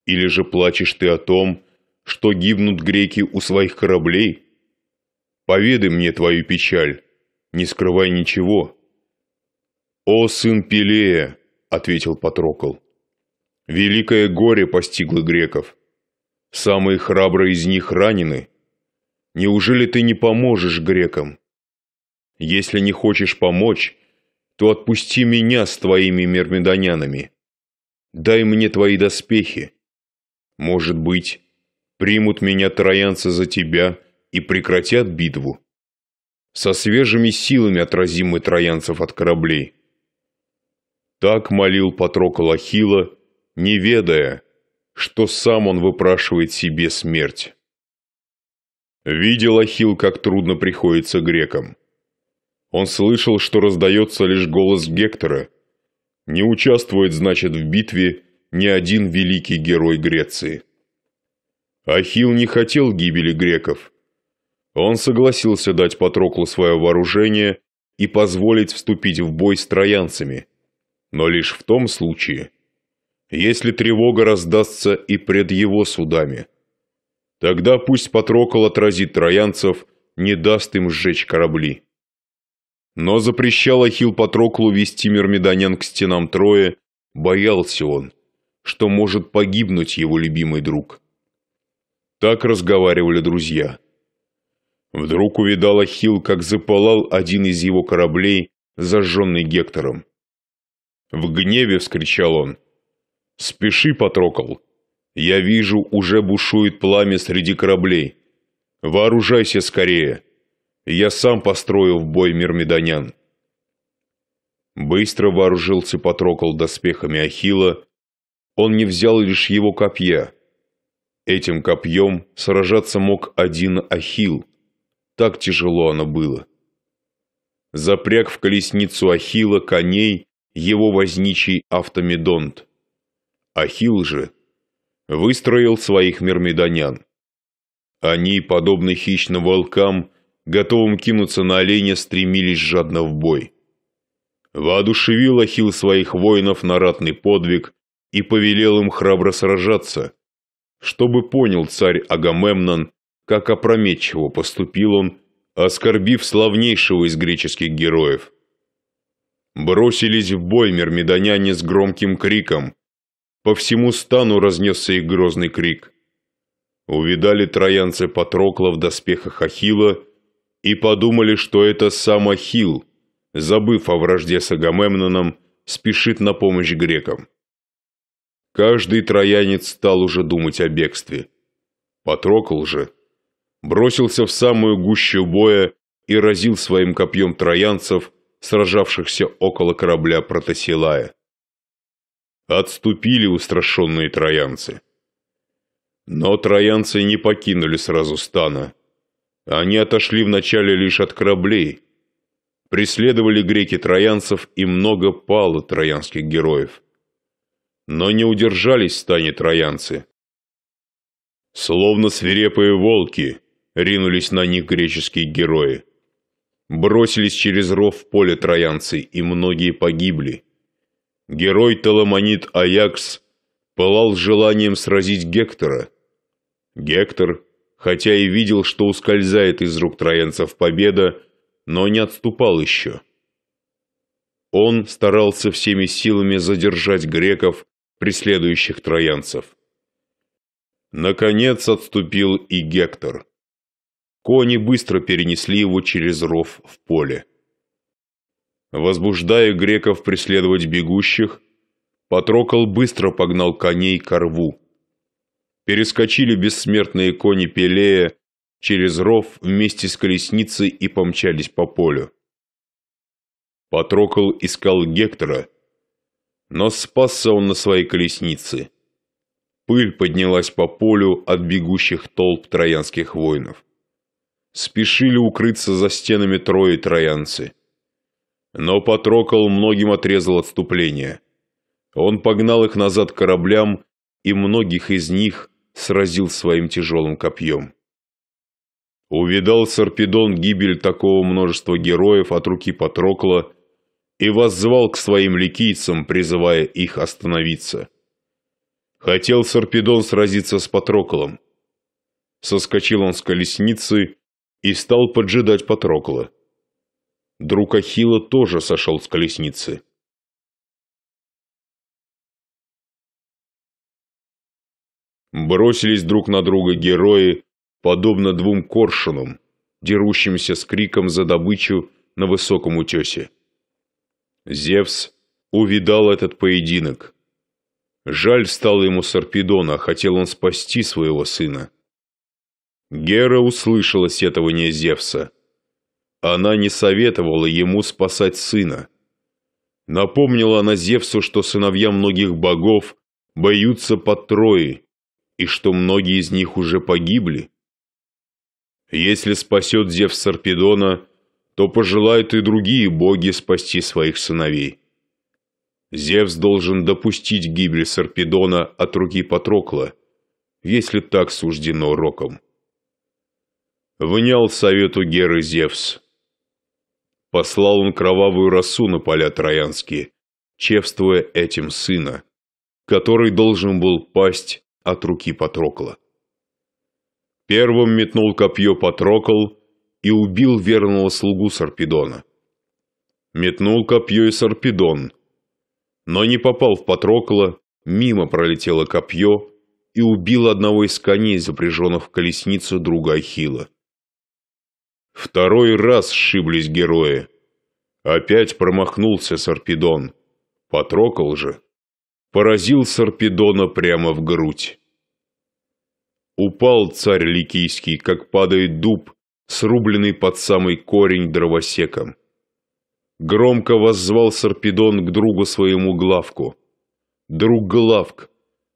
Или же плачешь ты о том, что гибнут греки у своих кораблей? Поведай мне твою печаль, не скрывай ничего». «О, сын Пелея!» — ответил Патрокол. «Великое горе постигло греков. Самые храбрые из них ранены. Неужели ты не поможешь грекам? Если не хочешь помочь, то отпусти меня с твоими мермедонянами. Дай мне твои доспехи. Может быть, примут меня троянцы за тебя и прекратят битву. Со свежими силами отразим мы троянцев от кораблей. Так молил Патрокол Ахилла, не ведая, что сам он выпрашивает себе смерть. Видел Ахилл, как трудно приходится грекам. Он слышал, что раздается лишь голос Гектора. Не участвует, значит, в битве ни один великий герой Греции. Ахил не хотел гибели греков. Он согласился дать Патроклу свое вооружение и позволить вступить в бой с троянцами, но лишь в том случае, если тревога раздастся и пред его судами. Тогда пусть Патрокол отразит троянцев, не даст им сжечь корабли. Но запрещал Ахил Патроклу вести Мирмидонян к стенам Троя, боялся он, что может погибнуть его любимый друг. Так разговаривали друзья. Вдруг увидал Ахилл, как запылал один из его кораблей, зажженный Гектором. В гневе вскричал он. «Спеши, Патрокол! Я вижу, уже бушует пламя среди кораблей. Вооружайся скорее! Я сам построю в бой мирмидонян!» Быстро вооружился Патрокол доспехами Ахилла. Он не взял лишь его копья — Этим копьем сражаться мог один Ахил. Так тяжело оно было. Запряг в колесницу Ахила коней его возничий автомедонт. Ахил же выстроил своих мермедонян. Они, подобно хищным волкам, готовым кинуться на оленя, стремились жадно в бой. Воодушевил Ахил своих воинов на ратный подвиг и повелел им храбро сражаться – чтобы понял царь Агамемнон, как опрометчиво поступил он, оскорбив славнейшего из греческих героев. Бросились в бой мирмидоняне с громким криком. По всему стану разнесся их грозный крик. Увидали троянцы Патрокла в доспехах Ахилла и подумали, что это сам Ахилл, забыв о вражде с Агамемноном, спешит на помощь грекам. Каждый троянец стал уже думать о бегстве. Потрокал же бросился в самую гущу боя и разил своим копьем троянцев, сражавшихся около корабля Протасилая. Отступили устрашенные троянцы. Но троянцы не покинули сразу стана. Они отошли вначале лишь от кораблей. Преследовали греки троянцев, и много пало троянских героев но не удержались стане троянцы. Словно свирепые волки ринулись на них греческие герои. Бросились через ров в поле троянцы, и многие погибли. Герой Таламонит Аякс пылал желанием сразить Гектора. Гектор, хотя и видел, что ускользает из рук троянцев победа, но не отступал еще. Он старался всеми силами задержать греков преследующих троянцев. Наконец отступил и Гектор. Кони быстро перенесли его через ров в поле. Возбуждая греков преследовать бегущих, Патрокол быстро погнал коней ко рву. Перескочили бессмертные кони Пелея через ров вместе с колесницей и помчались по полю. Патрокол искал Гектора, но спасся он на своей колеснице. Пыль поднялась по полю от бегущих толп троянских воинов. Спешили укрыться за стенами Трои троянцы. Но Патрокол многим отрезал отступление. Он погнал их назад к кораблям, и многих из них сразил своим тяжелым копьем. Увидал Сарпедон гибель такого множества героев от руки Патрокла и воззвал к своим ликийцам, призывая их остановиться. Хотел Сарпедон сразиться с Патроколом. Соскочил он с колесницы и стал поджидать Патрокола. Друг Ахилла тоже сошел с колесницы. Бросились друг на друга герои, подобно двум коршунам, дерущимся с криком за добычу на высоком утесе. Зевс увидал этот поединок. Жаль стало ему Сарпедона, хотел он спасти своего сына. Гера услышала сетование Зевса. Она не советовала ему спасать сына. Напомнила она Зевсу, что сыновья многих богов боются по Трое, и что многие из них уже погибли. Если спасет Зевс Сарпедона, то пожелают и другие боги спасти своих сыновей. Зевс должен допустить гибель Сарпедона от руки Патрокла, если так суждено Роком. Внял совету Геры Зевс. Послал он кровавую росу на поля троянские, чевствуя этим сына, который должен был пасть от руки Патрокла. Первым метнул копье Патрокл, и убил верного слугу Сарпедона. Метнул копье и Сарпедон, но не попал в Патрокла, мимо пролетело копье и убил одного из коней, запряженных в колесницу друга Ахила. Второй раз сшиблись герои. Опять промахнулся Сарпедон. Патрокол же поразил Сарпедона прямо в грудь. Упал царь Ликийский, как падает дуб, срубленный под самый корень дровосеком. Громко воззвал Сарпедон к другу своему Главку. Друг Главк,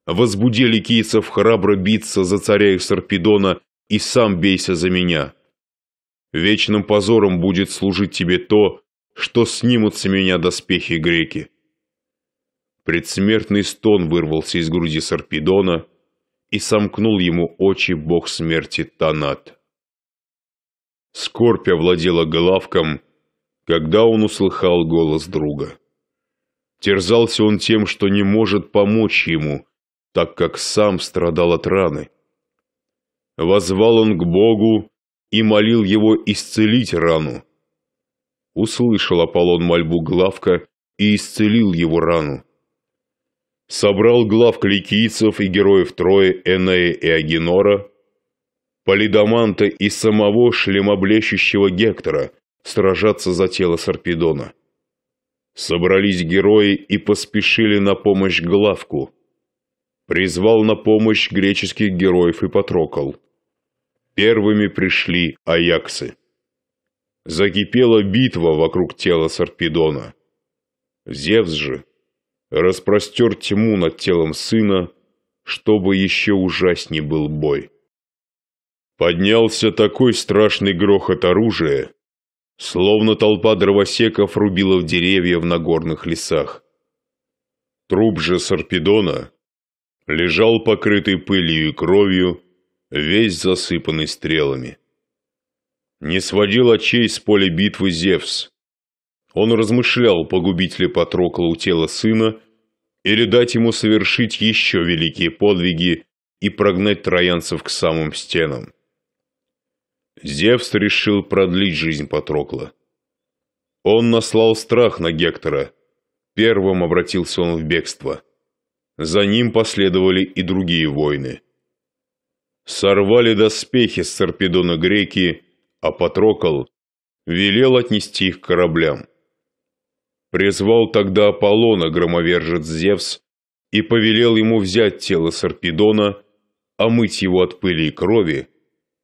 возбуди ликийцев храбро биться за царя их Сарпедона и сам бейся за меня. Вечным позором будет служить тебе то, что снимут с меня доспехи греки. Предсмертный стон вырвался из груди Сарпедона и сомкнул ему очи бог смерти Танат. Скорбь овладела главком, когда он услыхал голос друга. Терзался он тем, что не может помочь ему, так как сам страдал от раны. Возвал он к Богу и молил его исцелить рану. Услышал Аполлон мольбу Главка и исцелил его рану. Собрал Главк кликийцев и героев трое Энея и Агенора, Полидаманта и самого шлемоблещущего Гектора сражаться за тело Сарпедона. Собрались герои и поспешили на помощь Главку. Призвал на помощь греческих героев и Патрокол. Первыми пришли аяксы. Закипела битва вокруг тела Сарпедона. Зевс же распростер тьму над телом сына, чтобы еще ужасней был бой. Поднялся такой страшный грохот оружия, словно толпа дровосеков рубила в деревья в Нагорных лесах. Труп же Сарпедона лежал покрытый пылью и кровью, весь засыпанный стрелами. Не сводил очей с поля битвы Зевс. Он размышлял, погубить ли Патрокла у тела сына или дать ему совершить еще великие подвиги и прогнать троянцев к самым стенам. Зевс решил продлить жизнь Патрокла. Он наслал страх на Гектора. Первым обратился он в бегство. За ним последовали и другие войны. Сорвали доспехи с Сарпедона греки, а Патрокл велел отнести их к кораблям. Призвал тогда Аполлона громовержец Зевс и повелел ему взять тело Сарпедона, омыть его от пыли и крови,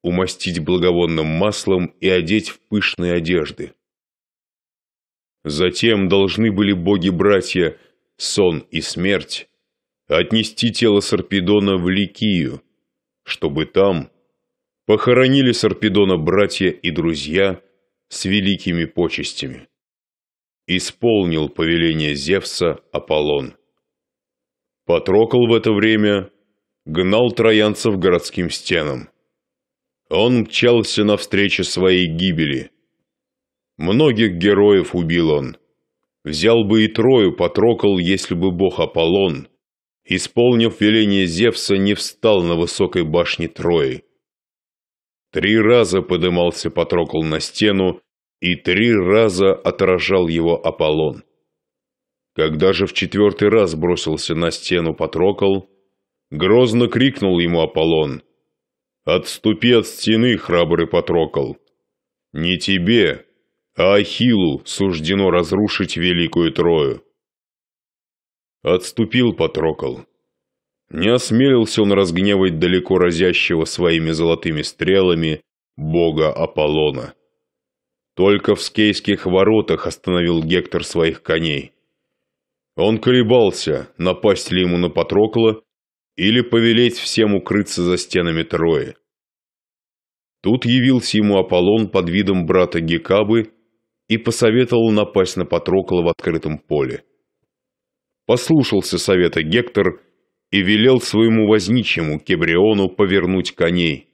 умастить благовонным маслом и одеть в пышные одежды. Затем должны были боги-братья Сон и Смерть отнести тело Сарпедона в Ликию, чтобы там похоронили Сарпедона братья и друзья с великими почестями. Исполнил повеление Зевса Аполлон. потрокал в это время гнал троянцев городским стенам. Он мчался навстречу своей гибели. Многих героев убил он. Взял бы и Трою, потрокал, если бы бог Аполлон, исполнив веление Зевса, не встал на высокой башне Трои. Три раза подымался Патрокол на стену, и три раза отражал его Аполлон. Когда же в четвертый раз бросился на стену Патрокол, грозно крикнул ему Аполлон — Отступи от стены, храбрый Патрокол. Не тебе, а Ахиллу суждено разрушить великую Трою. Отступил Патрокол. Не осмелился он разгневать далеко разящего своими золотыми стрелами бога Аполлона. Только в скейских воротах остановил Гектор своих коней. Он колебался, напасть ли ему на Патрокла или повелеть всем укрыться за стенами Трои. Тут явился ему Аполлон под видом брата Гекабы и посоветовал напасть на Патрокла в открытом поле. Послушался совета Гектор и велел своему возничьему Кебриону повернуть коней.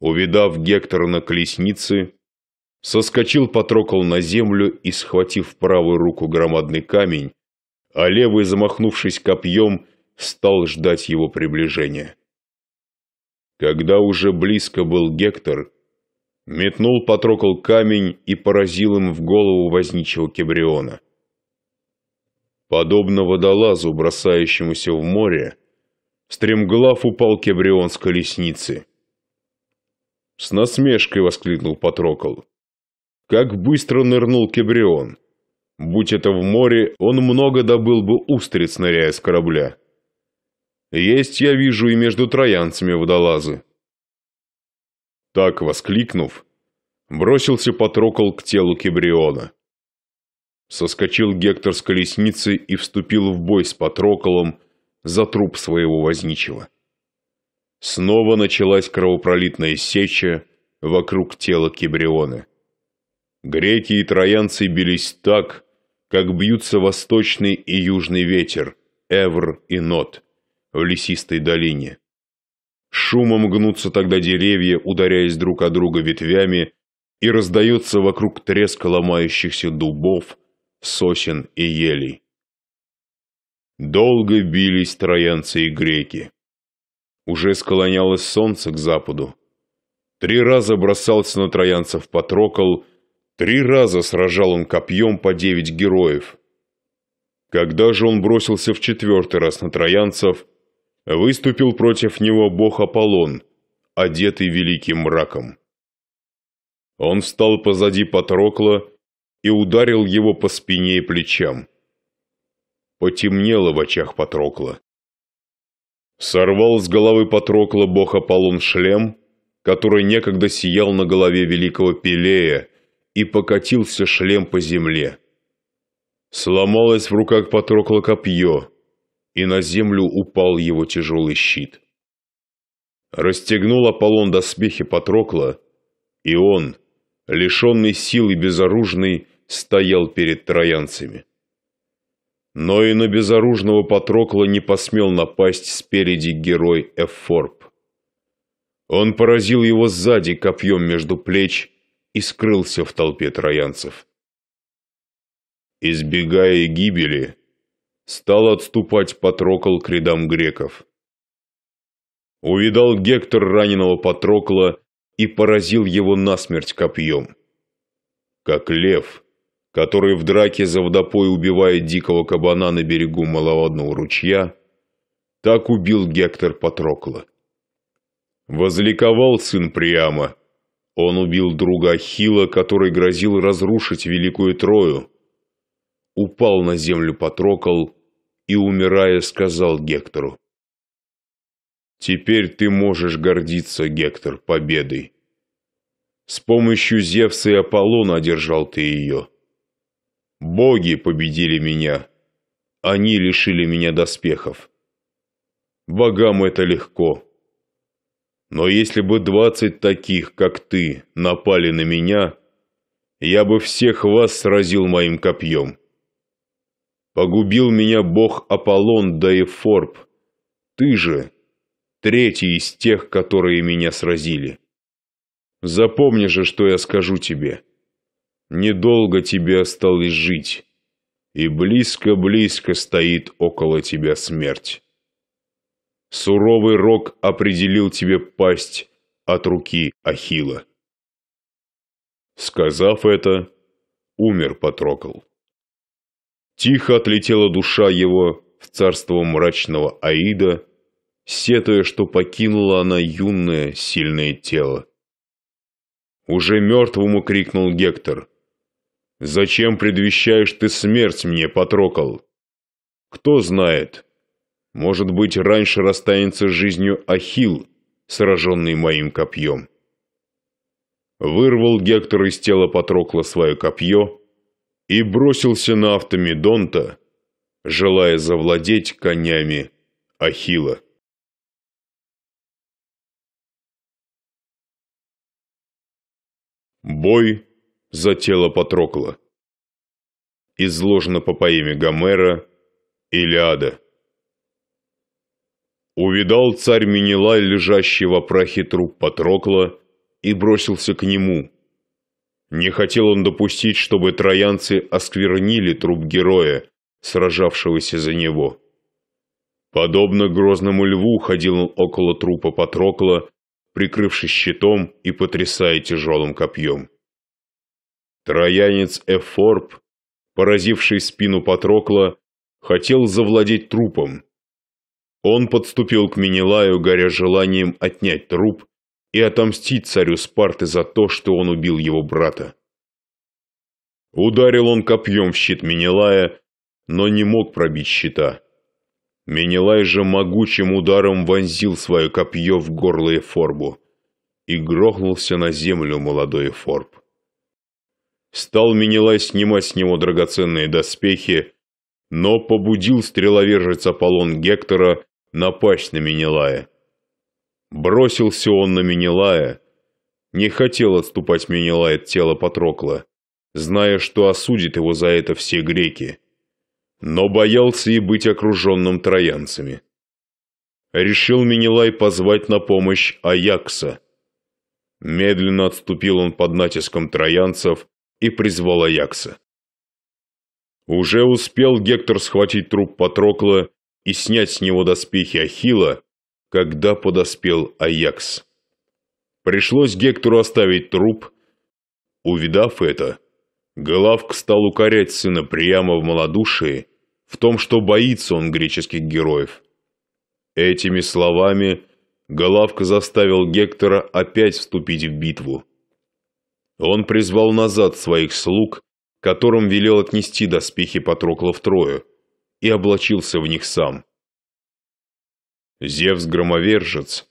Увидав Гектора на колеснице, соскочил Патрокол на землю и, схватив правую руку громадный камень, а левый, замахнувшись копьем, стал ждать его приближения. Когда уже близко был Гектор, метнул Патрокол камень и поразил им в голову возничего Кебриона. Подобно водолазу, бросающемуся в море, стремглав упал Кебрион с колесницы. С насмешкой воскликнул Патрокол. Как быстро нырнул Кебрион! Будь это в море, он много добыл бы устриц, ныряя с корабля. Есть, я вижу, и между троянцами водолазы. Так воскликнув, бросился Патрокол к телу Кебриона. Соскочил Гектор с колесницы и вступил в бой с Патроколом за труп своего возничего. Снова началась кровопролитная сеча вокруг тела Кебриона. Греки и троянцы бились так, как бьются восточный и южный ветер, Эвр и Нот в лесистой долине. Шумом гнутся тогда деревья, ударяясь друг о друга ветвями, и раздается вокруг треск ломающихся дубов, сосен и елей. Долго бились троянцы и греки. Уже склонялось солнце к западу. Три раза бросался на троянцев Патрокол, три раза сражал он копьем по девять героев. Когда же он бросился в четвертый раз на троянцев – выступил против него бог Аполлон, одетый великим мраком. Он встал позади Патрокла и ударил его по спине и плечам. Потемнело в очах Патрокла. Сорвал с головы Патрокла бог Аполлон шлем, который некогда сиял на голове великого Пелея, и покатился шлем по земле. Сломалось в руках Патрокла копье — и на землю упал его тяжелый щит. Расстегнул Аполлон доспехи Патрокла, и он, лишенный сил и безоружный, стоял перед троянцами. Но и на безоружного Патрокла не посмел напасть спереди герой Эфорб. Он поразил его сзади копьем между плеч и скрылся в толпе троянцев. Избегая гибели, стал отступать Патрокол к рядам греков. Увидал Гектор раненого Патрокла и поразил его насмерть копьем. Как лев, который в драке за водопой убивает дикого кабана на берегу маловодного ручья, так убил Гектор Патрокла. Возликовал сын Приама. Он убил друга Ахилла, который грозил разрушить Великую Трою. Упал на землю Патрокол и, умирая, сказал Гектору. «Теперь ты можешь гордиться, Гектор, победой. С помощью Зевса и Аполлона одержал ты ее. Боги победили меня. Они лишили меня доспехов. Богам это легко. Но если бы двадцать таких, как ты, напали на меня, я бы всех вас сразил моим копьем. Погубил меня бог Аполлон да Эфорб. Ты же третий из тех, которые меня сразили. Запомни же, что я скажу тебе. Недолго тебе осталось жить, и близко-близко стоит около тебя смерть. Суровый рок определил тебе пасть от руки Ахила. Сказав это, умер Патрокл. Тихо отлетела душа его в царство мрачного Аида, сетуя, что покинула она юное, сильное тело. Уже мертвому крикнул Гектор. «Зачем предвещаешь ты смерть мне, Патрокол? Кто знает, может быть, раньше расстанется с жизнью Ахилл, сраженный моим копьем». Вырвал Гектор из тела Патрокла свое копье, и бросился на автомедонта, желая завладеть конями Ахила. Бой за тело Патрокла. Изложено по поэме Гомера «Илиада». Увидал царь Менелай лежащий в прахе труп Патрокла и бросился к нему, не хотел он допустить, чтобы троянцы осквернили труп героя, сражавшегося за него. Подобно грозному льву ходил он около трупа Патрокла, прикрывшись щитом и потрясая тяжелым копьем. Троянец Эфорб, поразивший спину Патрокла, хотел завладеть трупом. Он подступил к Менелаю, горя желанием отнять труп и отомстить царю Спарты за то, что он убил его брата. Ударил он копьем в щит Менелая, но не мог пробить щита. Менелай же могучим ударом вонзил свое копье в горло Эфорбу и грохнулся на землю молодой Эфорб. Стал Менелай снимать с него драгоценные доспехи, но побудил стреловержец Аполлон Гектора напасть на Менелая. Бросился он на Менелая. Не хотел отступать Менелай от тела Патрокла, зная, что осудят его за это все греки. Но боялся и быть окруженным троянцами. Решил Менелай позвать на помощь Аякса. Медленно отступил он под натиском троянцев и призвал Аякса. Уже успел Гектор схватить труп Патрокла и снять с него доспехи Ахилла, когда подоспел Аякс. Пришлось Гектору оставить труп. Увидав это, Главк стал укорять сына прямо в малодушии, в том, что боится он греческих героев. Этими словами Главк заставил Гектора опять вступить в битву. Он призвал назад своих слуг, которым велел отнести доспехи Патрокла в Трою, и облачился в них сам. Зевс-громовержец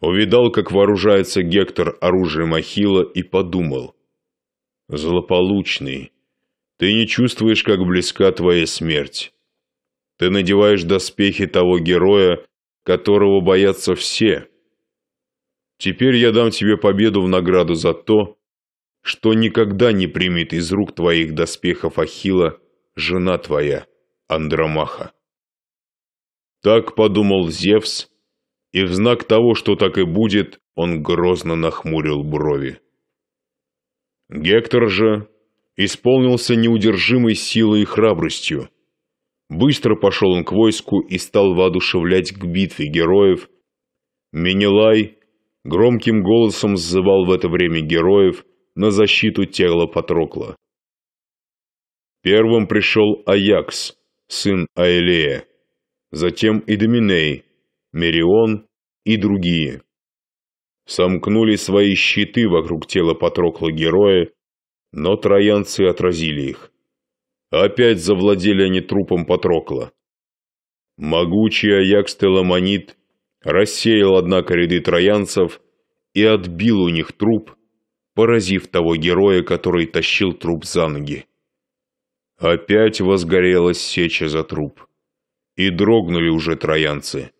увидал, как вооружается Гектор оружием Ахилла и подумал. «Злополучный, ты не чувствуешь, как близка твоя смерть. Ты надеваешь доспехи того героя, которого боятся все. Теперь я дам тебе победу в награду за то, что никогда не примет из рук твоих доспехов Ахилла жена твоя, Андромаха. Так подумал Зевс, и в знак того, что так и будет, он грозно нахмурил брови. Гектор же исполнился неудержимой силой и храбростью. Быстро пошел он к войску и стал воодушевлять к битве героев. Менелай громким голосом зывал в это время героев на защиту тела Патрокла. Первым пришел Аякс, сын Аэлея затем Идоминей, Мерион и другие. Сомкнули свои щиты вокруг тела Патрокла героя, но троянцы отразили их. Опять завладели они трупом Патрокла. Могучий Аякс Теламонит рассеял, однако, ряды троянцев и отбил у них труп, поразив того героя, который тащил труп за ноги. Опять возгорелась сеча за труп и дрогнули уже троянцы.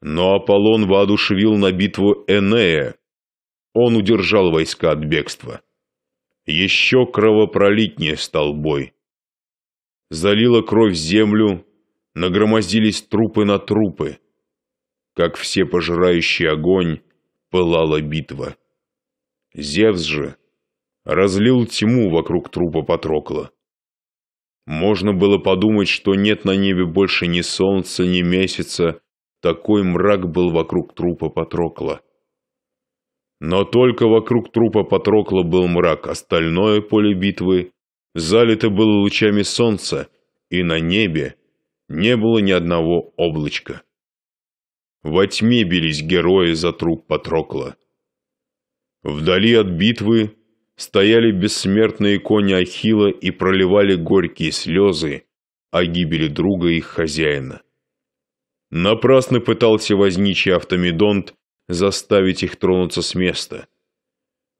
Но Аполлон воодушевил на битву Энея. Он удержал войска от бегства. Еще кровопролитнее стал бой. Залила кровь землю, нагромозились трупы на трупы. Как все пожирающий огонь, пылала битва. Зевс же разлил тьму вокруг трупа Патрокла. Можно было подумать, что нет на небе больше ни солнца, ни месяца. Такой мрак был вокруг трупа Патрокла. Но только вокруг трупа Патрокла был мрак, остальное поле битвы залито было лучами солнца, и на небе не было ни одного облачка. Во тьме бились герои за труп Патрокла. Вдали от битвы стояли бессмертные кони Ахила и проливали горькие слезы о гибели друга их хозяина. Напрасно пытался возничий автомедонт заставить их тронуться с места.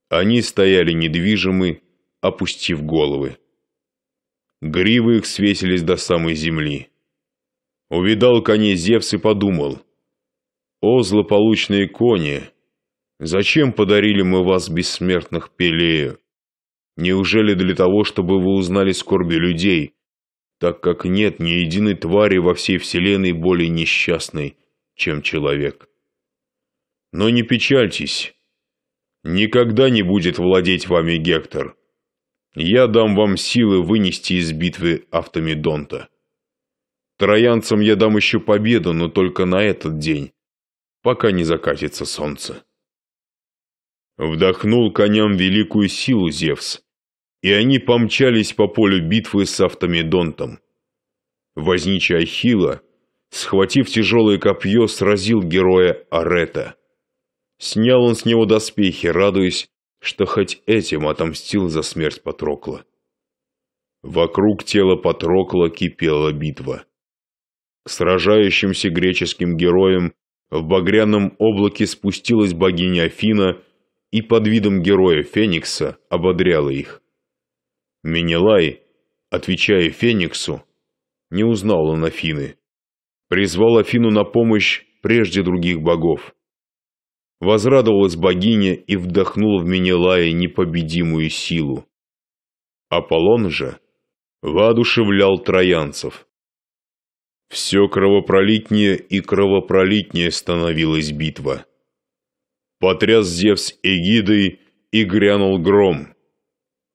Они стояли недвижимы, опустив головы. Гривы их свесились до самой земли. Увидал коней Зевс и подумал. «О, злополучные кони! Зачем подарили мы вас бессмертных Пелею? Неужели для того, чтобы вы узнали скорби людей, так как нет ни единой твари во всей вселенной более несчастной, чем человек? Но не печальтесь, никогда не будет владеть вами Гектор. Я дам вам силы вынести из битвы Автомедонта. Троянцам я дам еще победу, но только на этот день, пока не закатится солнце. Вдохнул коням великую силу Зевс, и они помчались по полю битвы с Автомедонтом. Возничий Ахилла, схватив тяжелое копье, сразил героя Арета. Снял он с него доспехи, радуясь, что хоть этим отомстил за смерть Патрокла. Вокруг тела Патрокла кипела битва. Сражающимся греческим героям в багряном облаке спустилась богиня Афина и под видом героя Феникса ободряла их. Менелай, отвечая Фениксу, не узнал он Афины. Призвал Афину на помощь прежде других богов. Возрадовалась богиня и вдохнула в Менелая непобедимую силу. Аполлон же воодушевлял троянцев. Все кровопролитнее и кровопролитнее становилась битва потряс Зевс эгидой и грянул гром.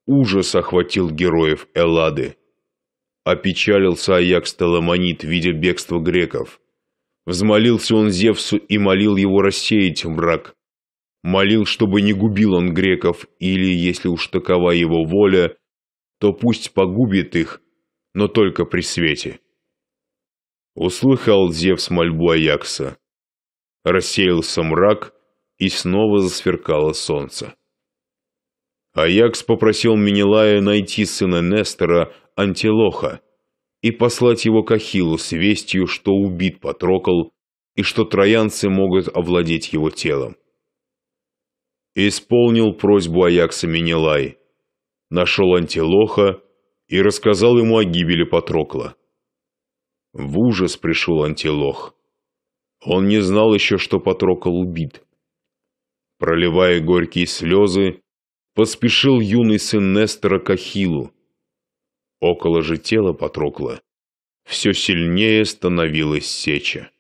Ужас охватил героев Эллады. Опечалился Аякс Теламонит, видя бегство греков. Взмолился он Зевсу и молил его рассеять мрак. Молил, чтобы не губил он греков, или, если уж такова его воля, то пусть погубит их, но только при свете. Услыхал Зевс мольбу Аякса. Рассеялся мрак, и снова засверкало солнце. Аякс попросил Минилая найти сына Нестора, Антилоха, и послать его к Ахиллу с вестью, что убит Патрокол и что троянцы могут овладеть его телом. Исполнил просьбу Аякса Минилай нашел Антилоха и рассказал ему о гибели Патрокла. В ужас пришел Антилох. Он не знал еще, что Патрокол убит проливая горькие слезы, поспешил юный сын Нестора к Ахиллу. Около же тела Патрокла все сильнее становилась сеча.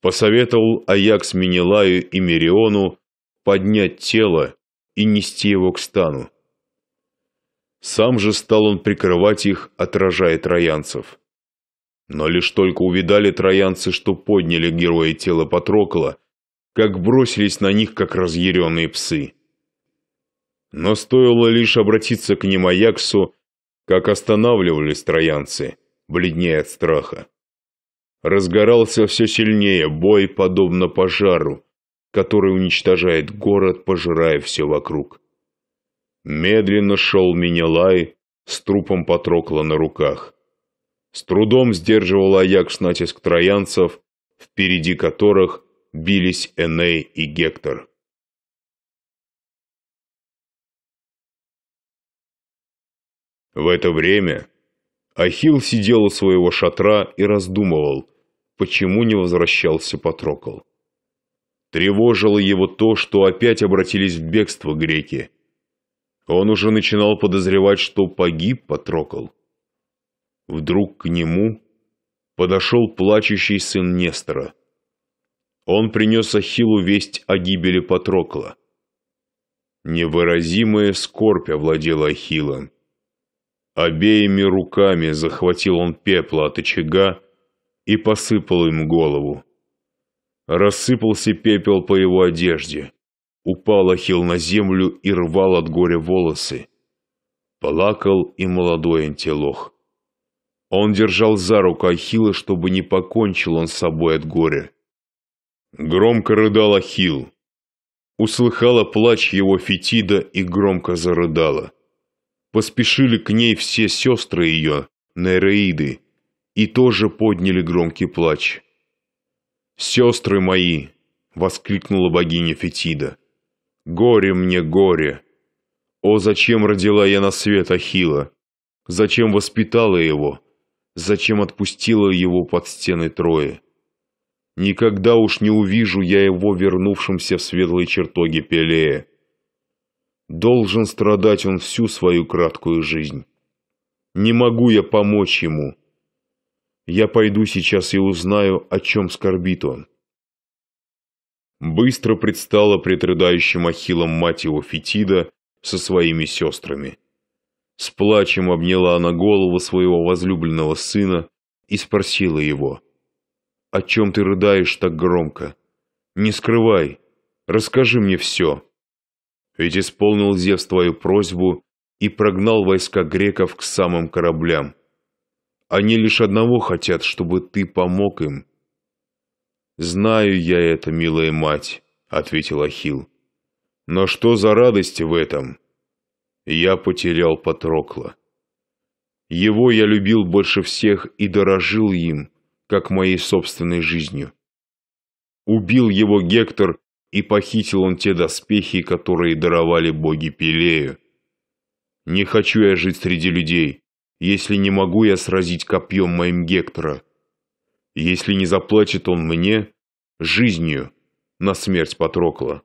Посоветовал Аякс Менелаю и Мериону поднять тело и нести его к стану. Сам же стал он прикрывать их, отражая троянцев. Но лишь только увидали троянцы, что подняли героя тело Патрокла, как бросились на них, как разъяренные псы. Но стоило лишь обратиться к ним Аяксу, как останавливались троянцы, бледнее от страха. Разгорался все сильнее бой, подобно пожару, который уничтожает город, пожирая все вокруг. Медленно шел Минелай с трупом Патрокла на руках. С трудом сдерживал Аякс натиск троянцев, впереди которых бились Эней и Гектор. В это время Ахилл сидел у своего шатра и раздумывал, почему не возвращался Патрокол. Тревожило его то, что опять обратились в бегство греки. Он уже начинал подозревать, что погиб Патрокол. Вдруг к нему подошел плачущий сын Нестора – он принес Ахиллу весть о гибели Патрокла. Невыразимая скорбь овладела Ахиллом. Обеими руками захватил он пепла от очага и посыпал им голову. Рассыпался пепел по его одежде. Упал Ахилл на землю и рвал от горя волосы. Плакал и молодой антилох. Он держал за руку Ахилла, чтобы не покончил он с собой от горя. Громко рыдала Хил. Услыхала плач его Фетида и громко зарыдала. Поспешили к ней все сестры ее, Нейреиды, и тоже подняли громкий плач. «Сестры мои!» — воскликнула богиня Фетида. «Горе мне, горе! О, зачем родила я на свет Ахила? Зачем воспитала его? Зачем отпустила его под стены Трои?» Никогда уж не увижу я его вернувшимся в светлые чертоги Пелея. Должен страдать он всю свою краткую жизнь. Не могу я помочь ему. Я пойду сейчас и узнаю, о чем скорбит он. Быстро предстала пред рыдающим Ахиллом мать его Фетида со своими сестрами. С плачем обняла она голову своего возлюбленного сына и спросила его — о чем ты рыдаешь так громко? Не скрывай, расскажи мне все. Ведь исполнил Зевс твою просьбу и прогнал войска греков к самым кораблям. Они лишь одного хотят, чтобы ты помог им. «Знаю я это, милая мать», — ответил Ахил. «Но что за радость в этом?» Я потерял Патрокла. Его я любил больше всех и дорожил им, как моей собственной жизнью. Убил его Гектор, и похитил он те доспехи, которые даровали боги Пелею. Не хочу я жить среди людей, если не могу я сразить копьем моим Гектора. Если не заплачет он мне, жизнью, на смерть Патрокла.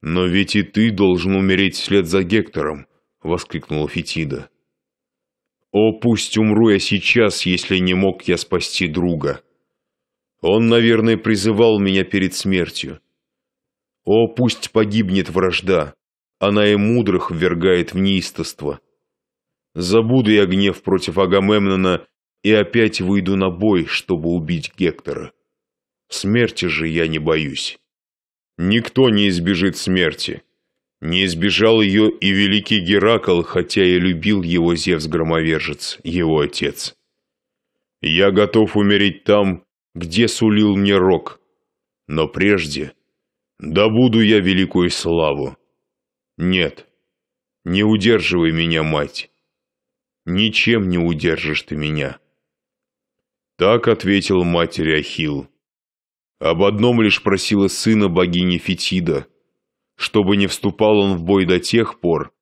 «Но ведь и ты должен умереть вслед за Гектором!» — воскликнула Фетида. О, пусть умру я сейчас, если не мог я спасти друга. Он, наверное, призывал меня перед смертью. О, пусть погибнет вражда, она и мудрых ввергает в неистовство. Забуду я гнев против Агамемнона и опять выйду на бой, чтобы убить Гектора. Смерти же я не боюсь. Никто не избежит смерти. Не избежал ее и великий Геракл, хотя и любил его Зевс-громовержец, его отец. Я готов умереть там, где сулил мне рок, но прежде добуду я великую славу. Нет, не удерживай меня, мать, ничем не удержишь ты меня. Так ответил матери Ахилл. Об одном лишь просила сына богини Фетида — чтобы не вступал он в бой до тех пор,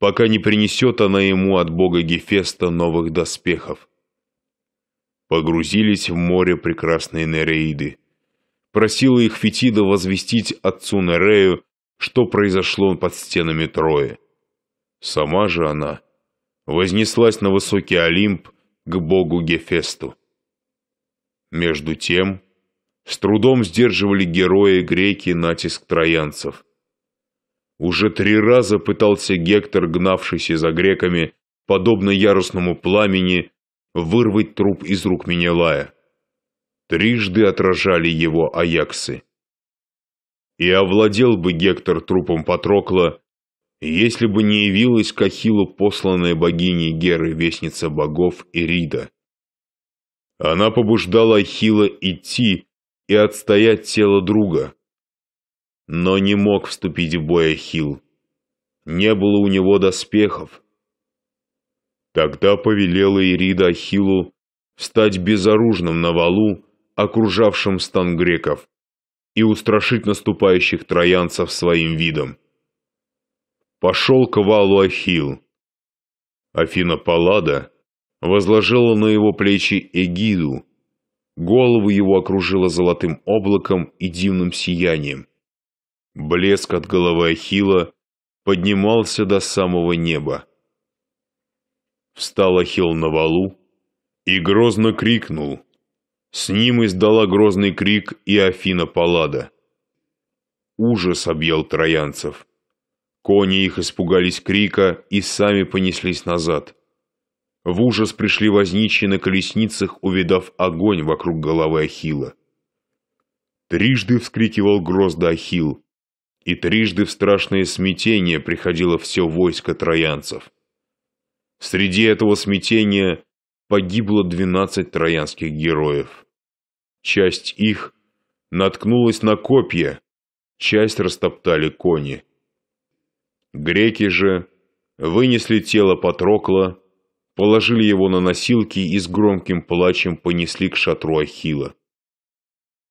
пока не принесет она ему от бога Гефеста новых доспехов. Погрузились в море прекрасные Нереиды. Просила их Фетида возвестить отцу Нерею, что произошло под стенами Трои. Сама же она вознеслась на высокий Олимп к богу Гефесту. Между тем, с трудом сдерживали герои греки натиск троянцев – уже три раза пытался Гектор, гнавшийся за греками, подобно яростному пламени, вырвать труп из рук Менелая. Трижды отражали его аяксы. И овладел бы Гектор трупом Патрокла, если бы не явилась к Ахиллу посланная богиней Геры, вестница богов Ирида. Она побуждала Ахилла идти и отстоять тело друга. Но не мог вступить в бой Ахилл. Не было у него доспехов. Тогда повелела Ирида Ахиллу стать безоружным на валу, окружавшим стан греков, и устрашить наступающих троянцев своим видом. Пошел к валу Ахилл. Афина Паллада возложила на его плечи эгиду, голову его окружила золотым облаком и дивным сиянием. Блеск от головы Ахила поднимался до самого неба. Встал Ахил на валу и грозно крикнул. С ним издала грозный крик и Афина Паллада. Ужас объел троянцев. Кони их испугались крика и сами понеслись назад. В ужас пришли возничьи на колесницах, увидав огонь вокруг головы Ахила. Трижды вскрикивал грозда Ахил и трижды в страшное смятение приходило все войско троянцев. Среди этого смятения погибло двенадцать троянских героев. Часть их наткнулась на копья, часть растоптали кони. Греки же вынесли тело Патрокла, положили его на носилки и с громким плачем понесли к шатру Ахила.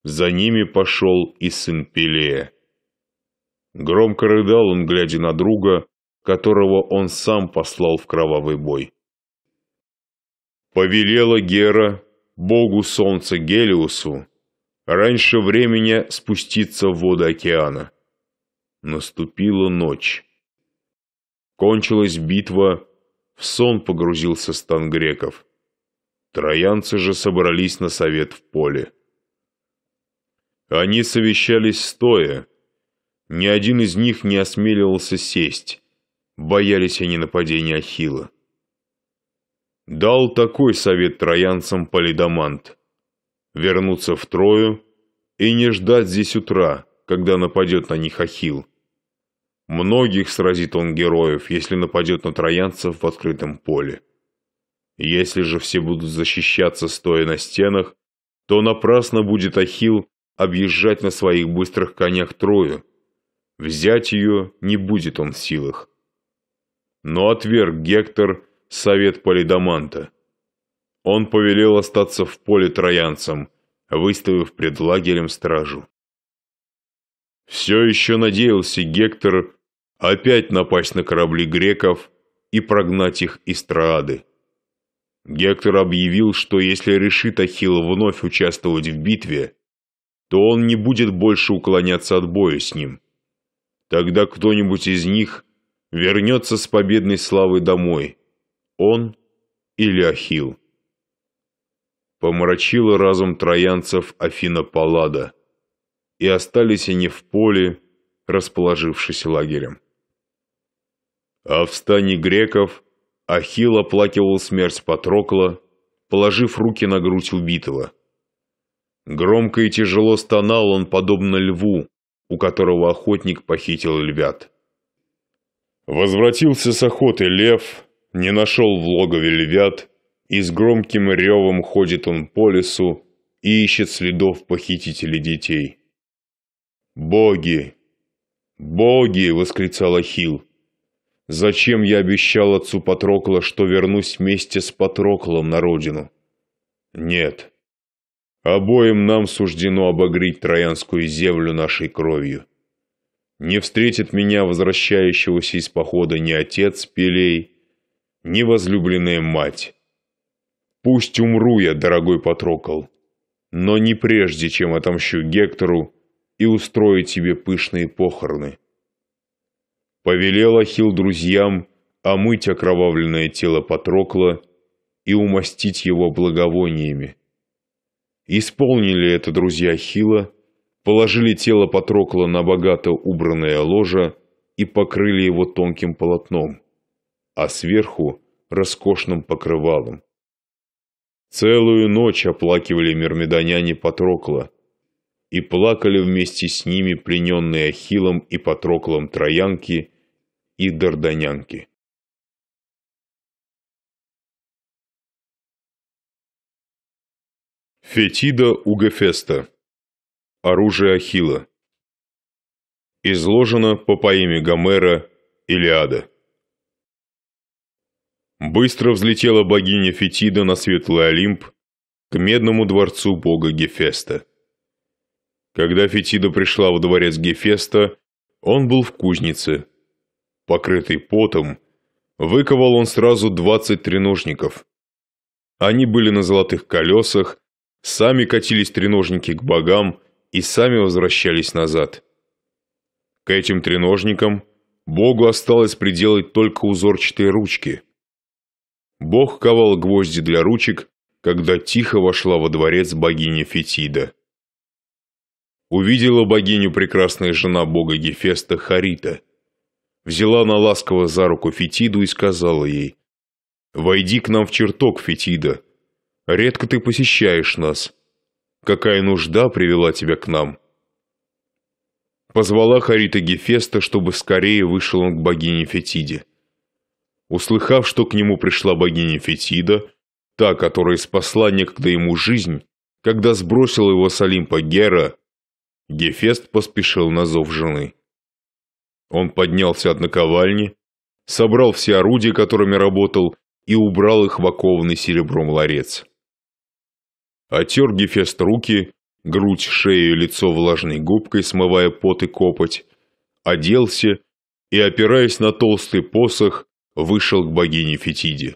За ними пошел и сын Пелея. Громко рыдал он, глядя на друга, которого он сам послал в кровавый бой. Повелела Гера, богу солнца Гелиусу, раньше времени спуститься в воды океана. Наступила ночь. Кончилась битва, в сон погрузился стан греков. Троянцы же собрались на совет в поле. Они совещались стоя, ни один из них не осмеливался сесть. Боялись они нападения Ахила. Дал такой совет троянцам Полидамант. Вернуться в Трою и не ждать здесь утра, когда нападет на них Ахил. Многих сразит он героев, если нападет на троянцев в открытом поле. Если же все будут защищаться, стоя на стенах, то напрасно будет Ахил объезжать на своих быстрых конях Трою, Взять ее не будет он в силах. Но отверг Гектор совет Полидаманта. Он повелел остаться в поле троянцам, выставив пред лагерем стражу. Все еще надеялся Гектор опять напасть на корабли греков и прогнать их из Троады. Гектор объявил, что если решит Ахилл вновь участвовать в битве, то он не будет больше уклоняться от боя с ним. Тогда кто-нибудь из них вернется с победной славой домой. Он или Ахил. Помрачила разум троянцев Афина Паллада, и остались они в поле, расположившись лагерем. А в стане греков Ахилл оплакивал смерть Патрокла, положив руки на грудь убитого. Громко и тяжело стонал он, подобно льву, у которого охотник похитил львят. Возвратился с охоты лев, не нашел в логове львят, и с громким ревом ходит он по лесу и ищет следов похитителей детей. «Боги! Боги!» — восклицал Ахилл. «Зачем я обещал отцу Патрокла, что вернусь вместе с Патроклом на родину?» «Нет, Обоим нам суждено обогреть троянскую землю нашей кровью. Не встретит меня возвращающегося из похода ни отец Пелей, ни возлюбленная мать. Пусть умру я, дорогой Патрокол, но не прежде, чем отомщу Гектору и устрою тебе пышные похороны. Повелел Ахил друзьям омыть окровавленное тело Патрокла и умастить его благовониями. Исполнили это друзья Хила, положили тело Патрокла на богато убранное ложе и покрыли его тонким полотном, а сверху – роскошным покрывалом. Целую ночь оплакивали мирмедоняне Патрокла, и плакали вместе с ними плененные Ахиллом и Патроклом троянки и дарданянки. Фетида у Гефеста. Оружие Ахилла. Изложено по поэме Гомера «Илиада». Быстро взлетела богиня Фетида на светлый Олимп к медному дворцу бога Гефеста. Когда Фетида пришла в дворец Гефеста, он был в кузнице. Покрытый потом, выковал он сразу двадцать треножников. Они были на золотых колесах, Сами катились треножники к богам и сами возвращались назад. К этим треножникам богу осталось приделать только узорчатые ручки. Бог ковал гвозди для ручек, когда тихо вошла во дворец богиня Фетида. Увидела богиню прекрасная жена бога Гефеста Харита. Взяла она ласково за руку Фетиду и сказала ей, «Войди к нам в чертог, Фетида, Редко ты посещаешь нас. Какая нужда привела тебя к нам?» Позвала Харита Гефеста, чтобы скорее вышел он к богине Фетиде. Услыхав, что к нему пришла богиня Фетида, та, которая спасла некогда ему жизнь, когда сбросил его с Олимпа Гера, Гефест поспешил на зов жены. Он поднялся от наковальни, собрал все орудия, которыми работал, и убрал их в окованный серебром ларец. Отер Гефест руки, грудь, шею лицо влажной губкой, смывая пот и копоть, оделся и, опираясь на толстый посох, вышел к богине Фетиде.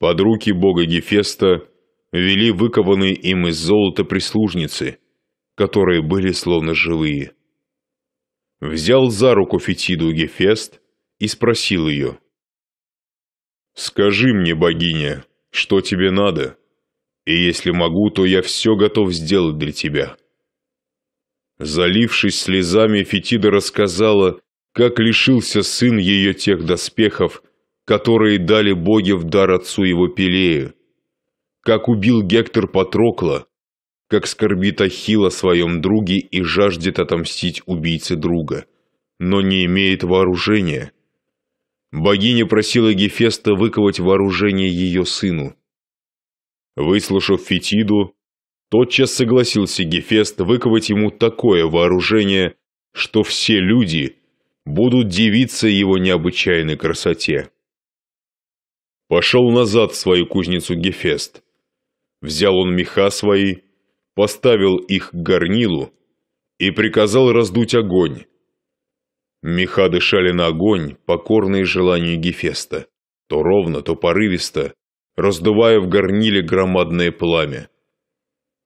Под руки бога Гефеста вели выкованные им из золота прислужницы, которые были словно живые. Взял за руку Фетиду Гефест и спросил ее. «Скажи мне, богиня, что тебе надо?» и если могу, то я все готов сделать для тебя». Залившись слезами, Фетида рассказала, как лишился сын ее тех доспехов, которые дали боги в дар отцу его Пелею, как убил Гектор Патрокла, как скорбит Ахилл о своем друге и жаждет отомстить убийце друга, но не имеет вооружения. Богиня просила Гефеста выковать вооружение ее сыну. Выслушав Фетиду, тотчас согласился Гефест выковать ему такое вооружение, что все люди будут дивиться его необычайной красоте. Пошел назад в свою кузницу Гефест. Взял он меха свои, поставил их к горнилу и приказал раздуть огонь. Меха дышали на огонь, покорные желанию Гефеста. То ровно, то порывисто, раздувая в горниле громадное пламя.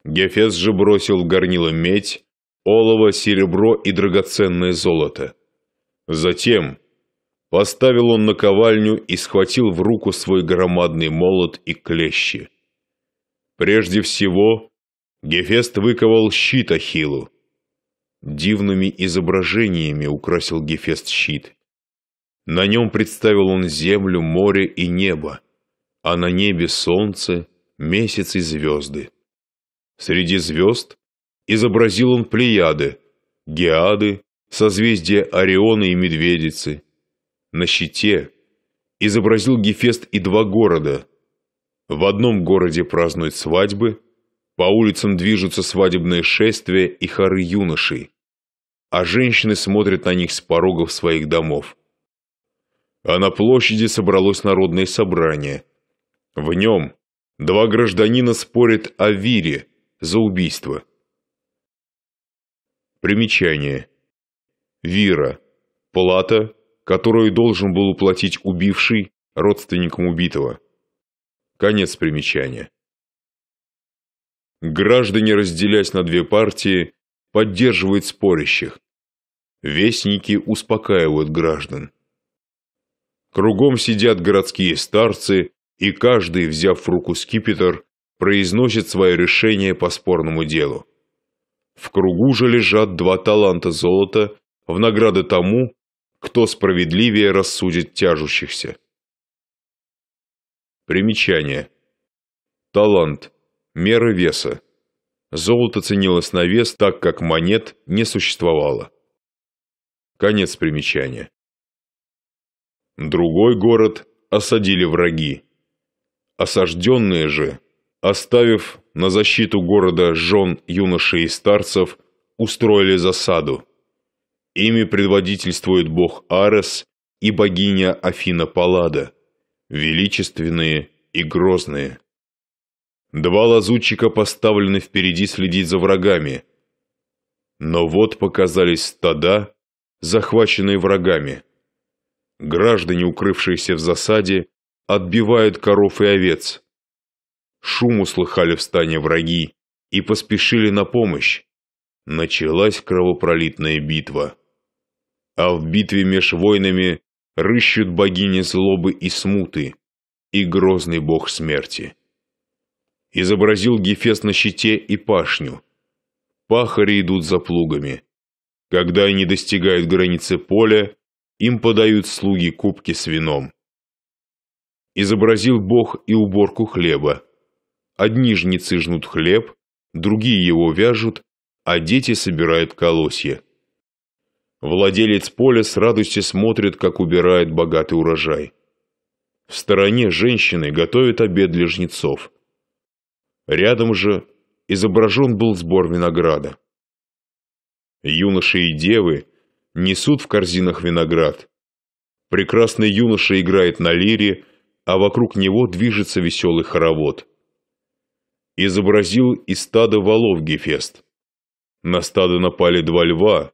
Гефес же бросил в горнило медь, олово, серебро и драгоценное золото. Затем поставил он наковальню и схватил в руку свой громадный молот и клещи. Прежде всего, Гефест выковал щит Ахиллу. Дивными изображениями украсил Гефест щит. На нем представил он землю, море и небо а на небе солнце, месяц и звезды. Среди звезд изобразил он Плеяды, Геады, созвездие Ориона и Медведицы. На щите изобразил Гефест и два города. В одном городе празднуют свадьбы, по улицам движутся свадебные шествия и хоры юношей, а женщины смотрят на них с порогов своих домов. А на площади собралось народное собрание – в нем два гражданина спорят о Вире за убийство. Примечание. Вира. Плата, которую должен был уплатить убивший родственникам убитого. Конец примечания. Граждане, разделясь на две партии, поддерживают спорящих. Вестники успокаивают граждан. Кругом сидят городские старцы и каждый, взяв в руку скипетр, произносит свое решение по спорному делу. В кругу же лежат два таланта золота в награды тому, кто справедливее рассудит тяжущихся. Примечание. Талант. Мера веса. Золото ценилось на вес, так как монет не существовало. Конец примечания. Другой город осадили враги. Осажденные же, оставив на защиту города жен, юношей и старцев, устроили засаду. Ими предводительствует бог Арес и богиня Афина Паллада, величественные и грозные. Два лазутчика поставлены впереди следить за врагами. Но вот показались стада, захваченные врагами. Граждане, укрывшиеся в засаде, отбивают коров и овец. Шум услыхали в стане враги и поспешили на помощь. Началась кровопролитная битва. А в битве меж войнами рыщут богини злобы и смуты, и грозный бог смерти. Изобразил Гефес на щите и пашню. Пахари идут за плугами. Когда они достигают границы поля, им подают слуги кубки с вином изобразил Бог и уборку хлеба. Одни жнецы жнут хлеб, другие его вяжут, а дети собирают колосья. Владелец поля с радостью смотрит, как убирает богатый урожай. В стороне женщины готовят обед для жнецов. Рядом же изображен был сбор винограда. Юноши и девы несут в корзинах виноград. Прекрасный юноша играет на лире – а вокруг него движется веселый хоровод. Изобразил и стадо волов Гефест. На стадо напали два льва.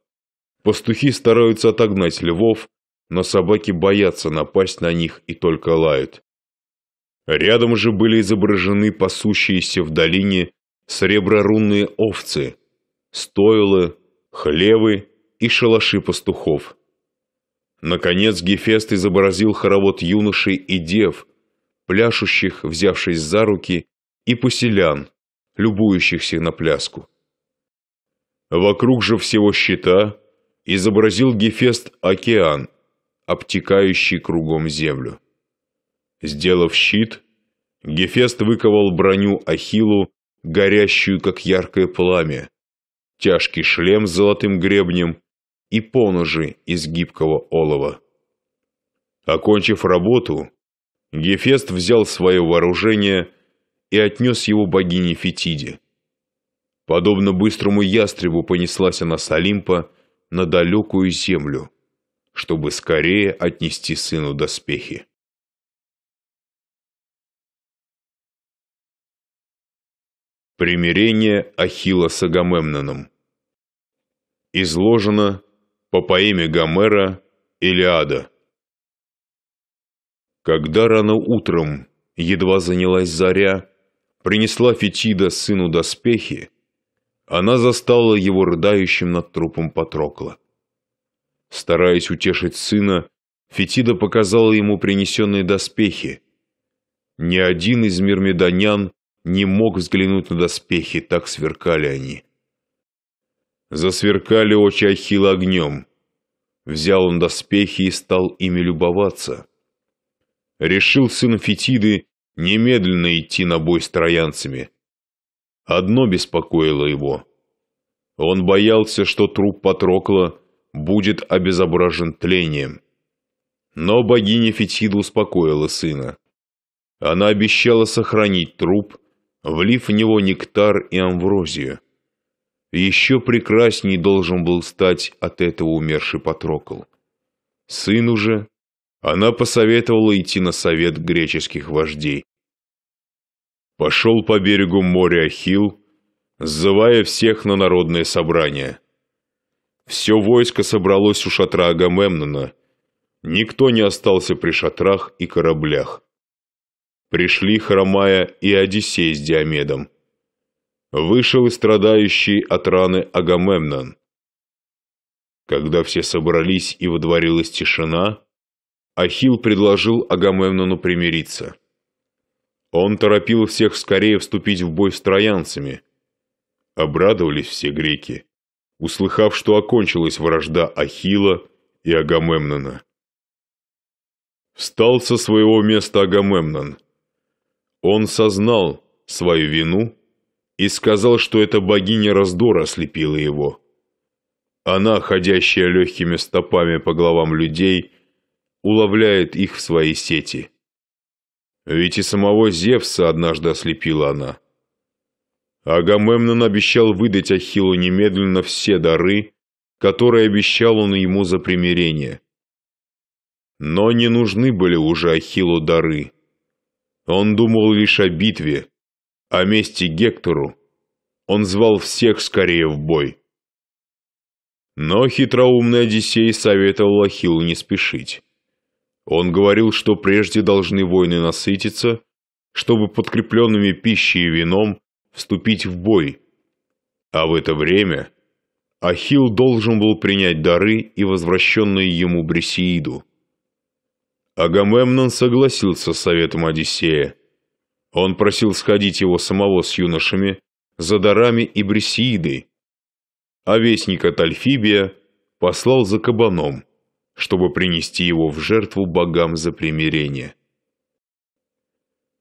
Пастухи стараются отогнать львов, но собаки боятся напасть на них и только лают. Рядом же были изображены пасущиеся в долине среброрунные овцы, стойлы, хлевы и шалаши пастухов. Наконец Гефест изобразил хоровод юношей и дев, пляшущих, взявшись за руки, и поселян, любующихся на пляску. Вокруг же всего щита изобразил Гефест океан, обтекающий кругом землю. Сделав щит, Гефест выковал броню Ахиллу, горящую, как яркое пламя, тяжкий шлем с золотым гребнем и поножи из гибкого олова. Окончив работу, Гефест взял свое вооружение и отнес его богине Фетиде. Подобно быстрому ястребу понеслась она с Олимпа на далекую землю, чтобы скорее отнести сыну доспехи. Примирение Ахилла с Агамемноном Изложено по поэме Гомера «Илиада». Когда рано утром едва занялась заря, принесла Фетида сыну доспехи, она застала его рыдающим над трупом Патрокла. Стараясь утешить сына, Фетида показала ему принесенные доспехи. Ни один из мирмедонян не мог взглянуть на доспехи, так сверкали они. Засверкали очи Ахилла огнем. Взял он доспехи и стал ими любоваться. Решил сын Фетиды немедленно идти на бой с троянцами. Одно беспокоило его. Он боялся, что труп Патрокла будет обезображен тлением. Но богиня Фетида успокоила сына. Она обещала сохранить труп, влив в него нектар и амврозию. Еще прекрасней должен был стать от этого умерший Патрокл. Сыну же она посоветовала идти на совет греческих вождей. Пошел по берегу моря Ахилл, зывая всех на народное собрание. Все войско собралось у шатра Агамемнона. Никто не остался при шатрах и кораблях. Пришли Хромая и Одиссей с Диомедом вышел и страдающий от раны Агамемнон. Когда все собрались и водворилась тишина, Ахил предложил Агамемнону примириться. Он торопил всех скорее вступить в бой с троянцами. Обрадовались все греки, услыхав, что окончилась вражда Ахила и Агамемнона. Встал со своего места Агамемнон. Он сознал свою вину и сказал, что эта богиня раздора ослепила его. Она, ходящая легкими стопами по головам людей, уловляет их в свои сети. Ведь и самого Зевса однажды ослепила она. Агамемнон обещал выдать Ахиллу немедленно все дары, которые обещал он ему за примирение. Но не нужны были уже Ахиллу дары. Он думал лишь о битве, о месте Гектору, он звал всех скорее в бой. Но хитроумный Одиссей советовал Ахиллу не спешить. Он говорил, что прежде должны воины насытиться, чтобы подкрепленными пищей и вином вступить в бой. А в это время Ахилл должен был принять дары и возвращенные ему Бресеиду. Агамемнон согласился с советом Одиссея, он просил сходить его самого с юношами за дарами и бресиидой, а вестника Тальфибия послал за кабаном, чтобы принести его в жертву богам за примирение.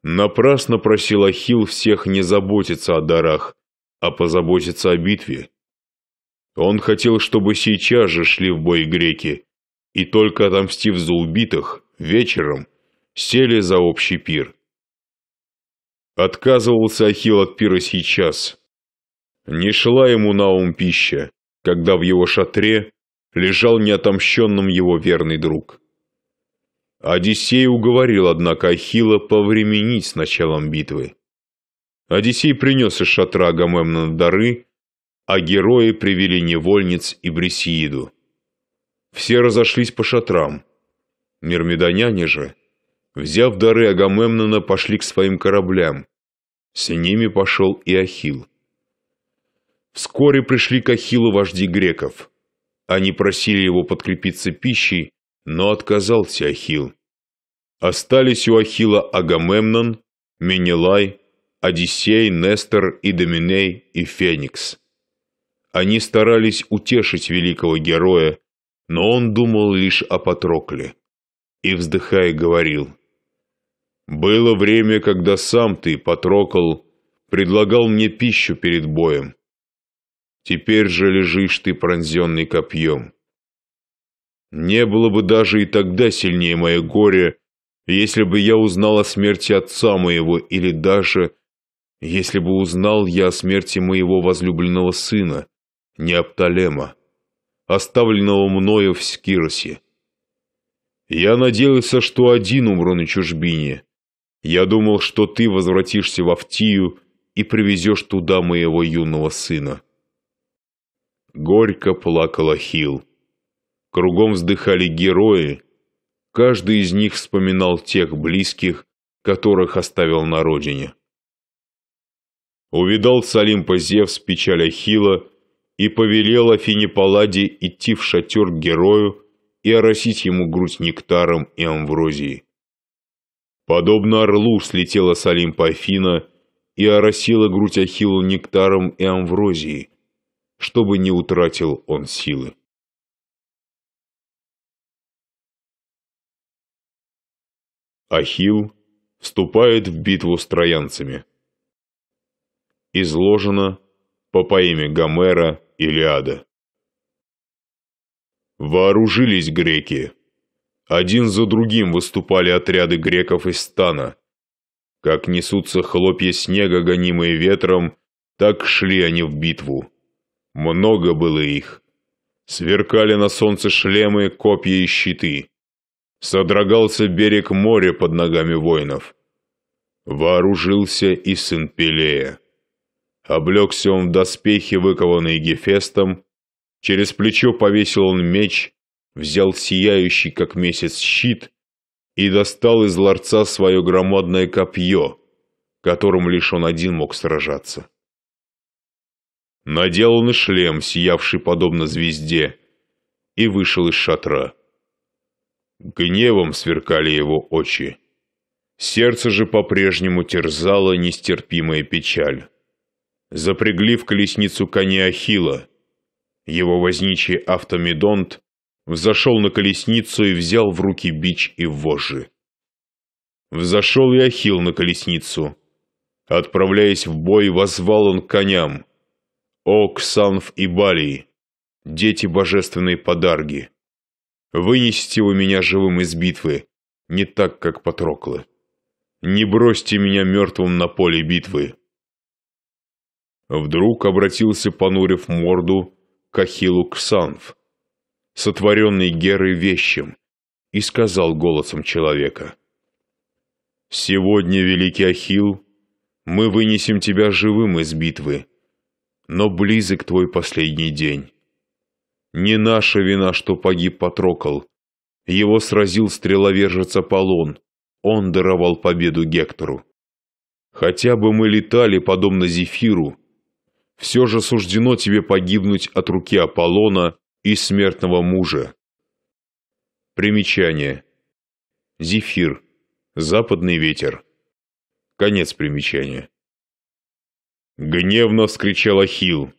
Напрасно просил Ахилл всех не заботиться о дарах, а позаботиться о битве. Он хотел, чтобы сейчас же шли в бой греки, и только отомстив за убитых, вечером сели за общий пир. Отказывался Ахилл от пира сейчас. Не шла ему на ум пища, когда в его шатре лежал неотомщенным его верный друг. Одиссей уговорил, однако, Ахилла повременить с началом битвы. Одиссей принес из шатра Агамемнона дары, а герои привели невольниц и Брисииду. Все разошлись по шатрам. Мирмидоняне же взяв дары Агамемнона, пошли к своим кораблям. С ними пошел и Ахил. Вскоре пришли к Ахилу вожди греков. Они просили его подкрепиться пищей, но отказался Ахил. Остались у Ахила Агамемнон, Менелай, Одиссей, Нестор и Доминей и Феникс. Они старались утешить великого героя, но он думал лишь о Патрокле и, вздыхая, говорил – было время, когда сам ты, Патрокол, предлагал мне пищу перед боем. Теперь же лежишь ты пронзенный копьем. Не было бы даже и тогда сильнее мое горе, если бы я узнал о смерти отца моего, или даже, если бы узнал я о смерти моего возлюбленного сына, Неопталема, оставленного мною в Скиросе. Я надеялся, что один умру на чужбине, я думал, что ты возвратишься в Автию и привезешь туда моего юного сына». Горько плакала Хил. Кругом вздыхали герои. Каждый из них вспоминал тех близких, которых оставил на родине. Увидал Салимпа Зевс печаль Ахилла и повелел Афине Палладе идти в шатер к герою и оросить ему грудь нектаром и амврозией. Подобно орлу слетела с Олимпа Афина и оросила грудь Ахиллу нектаром и амврозией, чтобы не утратил он силы. Ахилл вступает в битву с троянцами. Изложено по поэме Гомера «Илиада». Вооружились греки, один за другим выступали отряды греков из стана. Как несутся хлопья снега, гонимые ветром, так шли они в битву. Много было их. Сверкали на солнце шлемы, копья и щиты. Содрогался берег моря под ногами воинов. Вооружился и сын Пелея. Облегся он в доспехи, выкованные Гефестом. Через плечо повесил он меч, взял сияющий, как месяц, щит и достал из ларца свое громадное копье, которым лишь он один мог сражаться. Надел он и шлем, сиявший подобно звезде, и вышел из шатра. Гневом сверкали его очи. Сердце же по-прежнему терзало нестерпимая печаль. Запрягли в колесницу коня Ахила. Его возничий автомедонт Взошел на колесницу и взял в руки бич и вожжи. Взошел и Ахил на колесницу. Отправляясь в бой, возвал он коням. Ок, Санф и Балии, дети божественные подарги. Вынесите вы меня живым из битвы, не так, как Патроклы. Не бросьте меня мертвым на поле битвы. Вдруг обратился, понурив морду, к Ахиллу Ксанф сотворенный Герой вещим, и сказал голосом человека, «Сегодня, великий Ахилл, мы вынесем тебя живым из битвы, но близок твой последний день. Не наша вина, что погиб Патрокол, его сразил стреловержец Аполлон, он даровал победу Гектору. Хотя бы мы летали, подобно Зефиру, все же суждено тебе погибнуть от руки Аполлона и смертного мужа. Примечание. Зефир. Западный ветер. Конец примечания. Гневно вскричал Ахилл.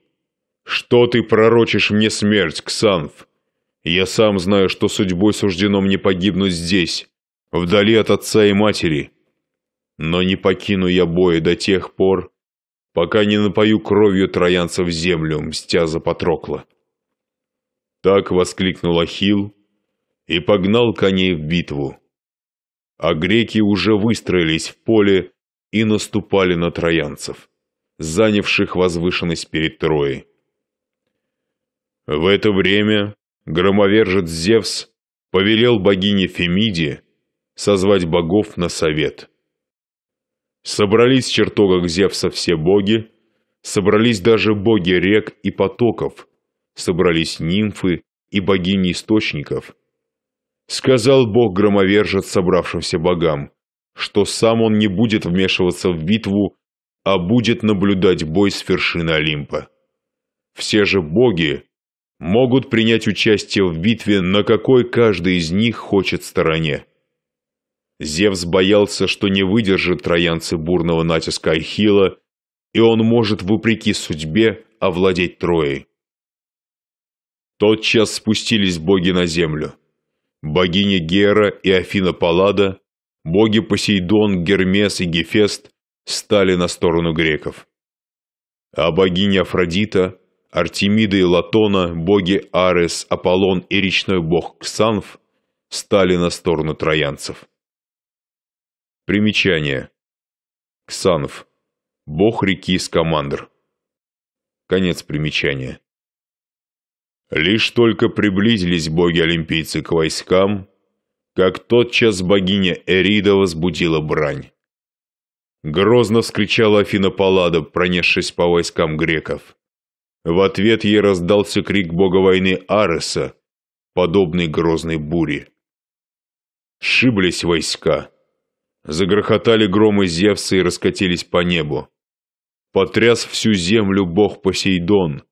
«Что ты пророчишь мне смерть, Ксанф? Я сам знаю, что судьбой суждено мне погибнуть здесь, вдали от отца и матери. Но не покину я боя до тех пор, пока не напою кровью троянцев землю, мстя за Патрокла». Так воскликнул Ахилл и погнал коней в битву. А греки уже выстроились в поле и наступали на троянцев, занявших возвышенность перед Троей. В это время громовержец Зевс повелел богине Фемиде созвать богов на совет. Собрались в чертогах Зевса все боги, собрались даже боги рек и потоков, собрались нимфы и богини источников. Сказал бог громовержец собравшимся богам, что сам он не будет вмешиваться в битву, а будет наблюдать бой с вершины Олимпа. Все же боги могут принять участие в битве, на какой каждый из них хочет стороне. Зевс боялся, что не выдержит троянцы бурного натиска Ахилла, и он может, вопреки судьбе, овладеть Троей. Тотчас спустились боги на землю. Богиня Гера и Афина Паллада, боги Посейдон, Гермес и Гефест стали на сторону греков. А богиня Афродита, Артемида и Латона, боги Арес, Аполлон и речной бог Ксанф стали на сторону троянцев. Примечание. Ксанф. Бог реки Скамандр. Конец примечания. Лишь только приблизились боги-олимпийцы к войскам, как тотчас богиня Эрида возбудила брань. Грозно вскричала Афина Паллада, пронесшись по войскам греков. В ответ ей раздался крик бога войны Ареса, подобный грозной буре. Сшиблись войска. Загрохотали громы Зевса и раскатились по небу. Потряс всю землю бог Посейдон —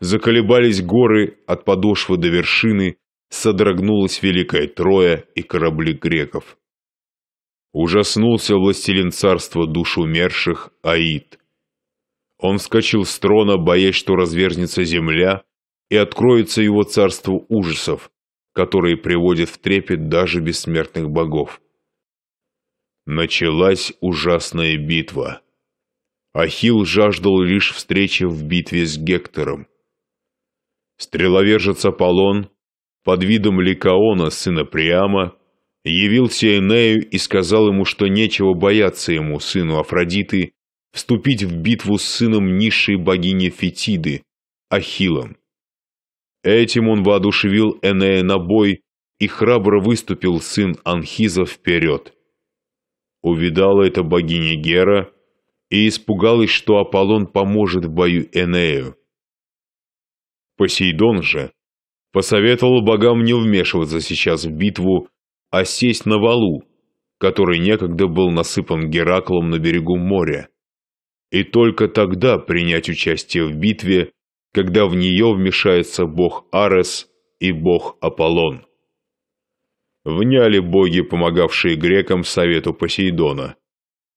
Заколебались горы от подошвы до вершины, содрогнулась Великая Троя и корабли греков. Ужаснулся властелин царства душ умерших Аид. Он вскочил с трона, боясь, что разверзнется земля, и откроется его царство ужасов, которые приводят в трепет даже бессмертных богов. Началась ужасная битва. Ахилл жаждал лишь встречи в битве с Гектором. Стреловержец Аполлон, под видом Ликаона, сына Приама, явился Энею и сказал ему, что нечего бояться ему, сыну Афродиты, вступить в битву с сыном низшей богини Фетиды, Ахиллом. Этим он воодушевил Энея на бой, и храбро выступил сын Анхиза вперед. Увидала это богиня Гера и испугалась, что Аполлон поможет в бою Энею. Посейдон же посоветовал богам не вмешиваться сейчас в битву, а сесть на валу, который некогда был насыпан Гераклом на берегу моря, и только тогда принять участие в битве, когда в нее вмешается бог Арес и бог Аполлон. Вняли боги, помогавшие грекам совету Посейдона,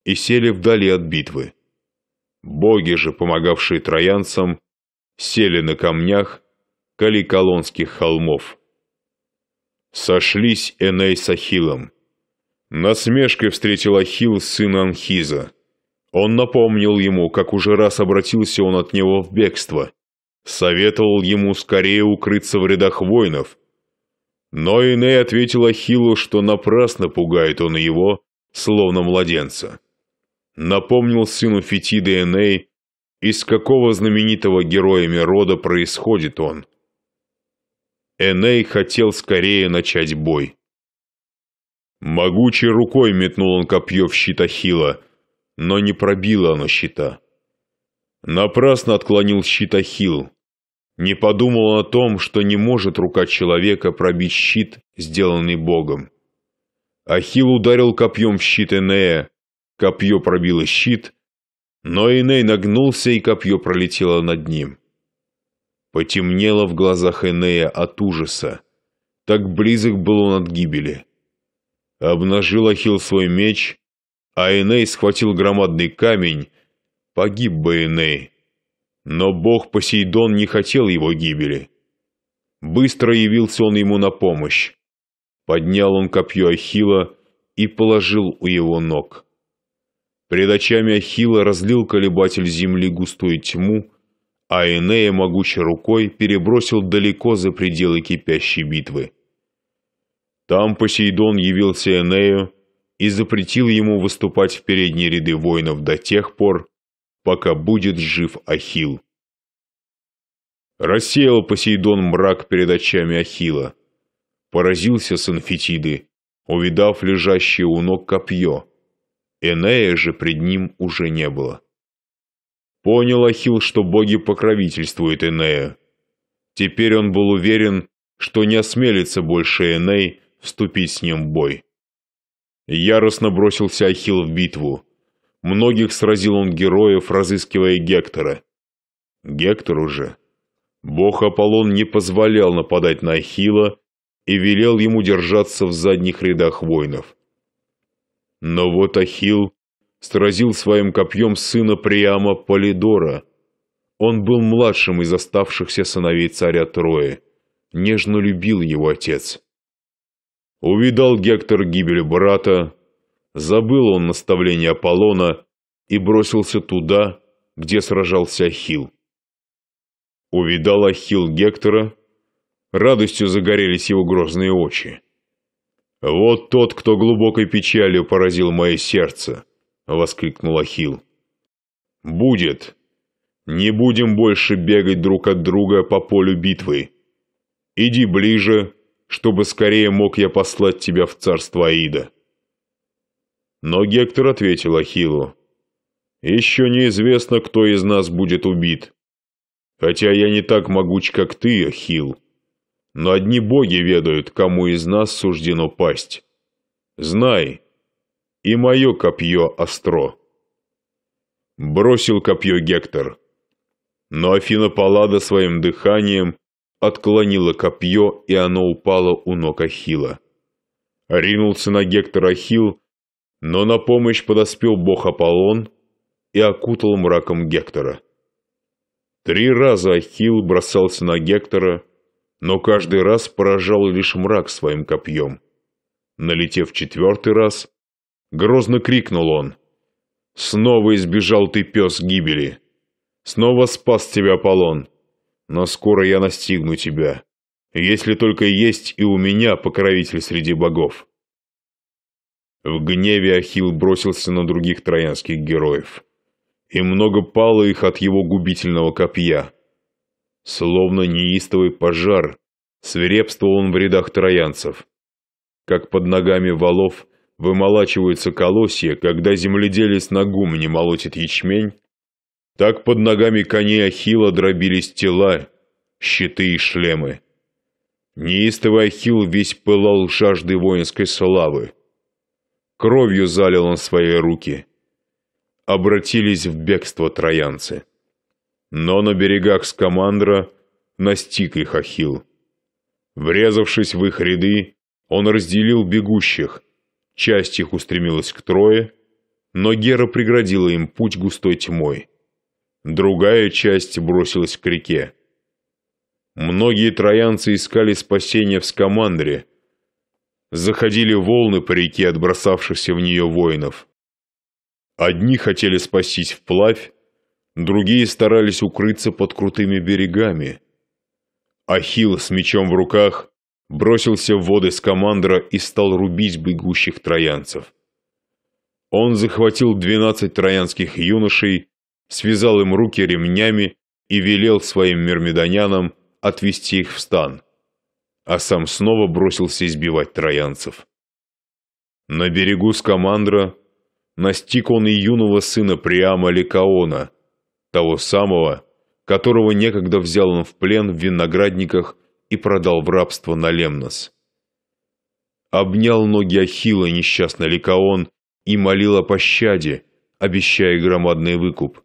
и сели вдали от битвы. Боги же, помогавшие троянцам, сели на камнях Каликолонских холмов. Сошлись Эней с Ахиллом. Насмешкой встретил Ахилл сына Анхиза. Он напомнил ему, как уже раз обратился он от него в бегство. Советовал ему скорее укрыться в рядах воинов. Но Эней ответил Ахиллу, что напрасно пугает он его, словно младенца. Напомнил сыну Фетиды Эней, из какого знаменитого героями рода происходит он? Эней хотел скорее начать бой. Могучей рукой метнул он копье в щит Ахилла, но не пробило оно щита. Напрасно отклонил щит Ахилл. Не подумал о том, что не может рука человека пробить щит, сделанный Богом. Ахилл ударил копьем в щит Энея, копье пробило щит, но Эней нагнулся, и копье пролетело над ним. Потемнело в глазах Энея от ужаса. Так близок был он от гибели. Обнажил Ахилл свой меч, а Эней схватил громадный камень. Погиб бы Эней. Но бог Посейдон не хотел его гибели. Быстро явился он ему на помощь. Поднял он копье Ахила и положил у его ног. Перед очами Ахилла разлил колебатель земли густую тьму, а Энея могучей рукой перебросил далеко за пределы кипящей битвы. Там Посейдон явился Энею и запретил ему выступать в передние ряды воинов до тех пор, пока будет жив Ахилл. Рассеял Посейдон мрак перед очами Ахила, Поразился сын Фетиды, увидав лежащее у ног копье, Энея же пред ним уже не было. Понял Ахил, что боги покровительствуют Энея. Теперь он был уверен, что не осмелится больше Эней вступить с ним в бой. Яростно бросился Ахил в битву. Многих сразил он героев, разыскивая Гектора. Гектор уже. бог Аполлон не позволял нападать на Ахила и велел ему держаться в задних рядах воинов – но вот Ахил сразил своим копьем сына Приама Полидора. Он был младшим из оставшихся сыновей царя Трои. Нежно любил его отец. Увидал Гектор гибель брата, забыл он наставление Аполлона и бросился туда, где сражался Ахил. Увидал Ахил Гектора, радостью загорелись его грозные очи. «Вот тот, кто глубокой печалью поразил мое сердце!» — воскликнул Ахилл. «Будет! Не будем больше бегать друг от друга по полю битвы. Иди ближе, чтобы скорее мог я послать тебя в царство Аида». Но Гектор ответил Ахиллу. «Еще неизвестно, кто из нас будет убит. Хотя я не так могуч, как ты, Ахилл но одни боги ведают, кому из нас суждено пасть. Знай, и мое копье остро». Бросил копье Гектор. Но Афина Паллада своим дыханием отклонила копье, и оно упало у ног Ахилла. Ринулся на Гектора Ахил, но на помощь подоспел бог Аполлон и окутал мраком Гектора. Три раза Ахил бросался на Гектора, но каждый раз поражал лишь мрак своим копьем. Налетев четвертый раз, грозно крикнул он. «Снова избежал ты, пес, гибели! Снова спас тебя Аполлон! Но скоро я настигну тебя, если только есть и у меня покровитель среди богов!» В гневе Ахилл бросился на других троянских героев. И много пало их от его губительного копья – Словно неистовый пожар, свирепствовал он в рядах троянцев. Как под ногами валов вымолачиваются колосья, когда земледелец на не молотит ячмень, так под ногами коней Ахилла дробились тела, щиты и шлемы. Неистовый Ахилл весь пылал жаждой воинской славы. Кровью залил он свои руки. Обратились в бегство троянцы но на берегах Скамандра настиг их Ахилл. Врезавшись в их ряды, он разделил бегущих. Часть их устремилась к Трое, но Гера преградила им путь густой тьмой. Другая часть бросилась к реке. Многие троянцы искали спасения в Скамандре. Заходили волны по реке, отбросавшихся в нее воинов. Одни хотели спастись вплавь, Другие старались укрыться под крутыми берегами. Ахилл с мечом в руках бросился в воды с командора и стал рубить бегущих троянцев. Он захватил 12 троянских юношей, связал им руки ремнями и велел своим мирмидонянам отвести их в стан, а сам снова бросился избивать троянцев. На берегу Скамандра настиг он и юного сына Приама Ликаона, того самого, которого некогда взял он в плен в виноградниках и продал в рабство на Лемнос. Обнял ноги Ахилла несчастный Ликаон и молил о пощаде, обещая громадный выкуп.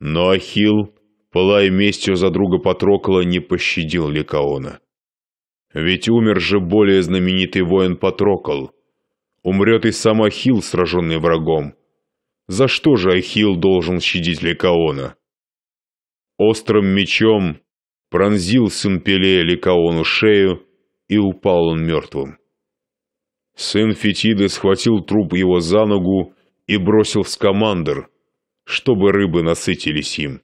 Но Ахилл, пылая местью за друга Патрокла, не пощадил Ликаона. Ведь умер же более знаменитый воин Патрокл. Умрет и сам Ахилл, сраженный врагом, за что же Ахилл должен щадить Ликаона? Острым мечом пронзил сын Пелея Ликаону шею, и упал он мертвым. Сын Фетиды схватил труп его за ногу и бросил в скамандр, чтобы рыбы насытились им.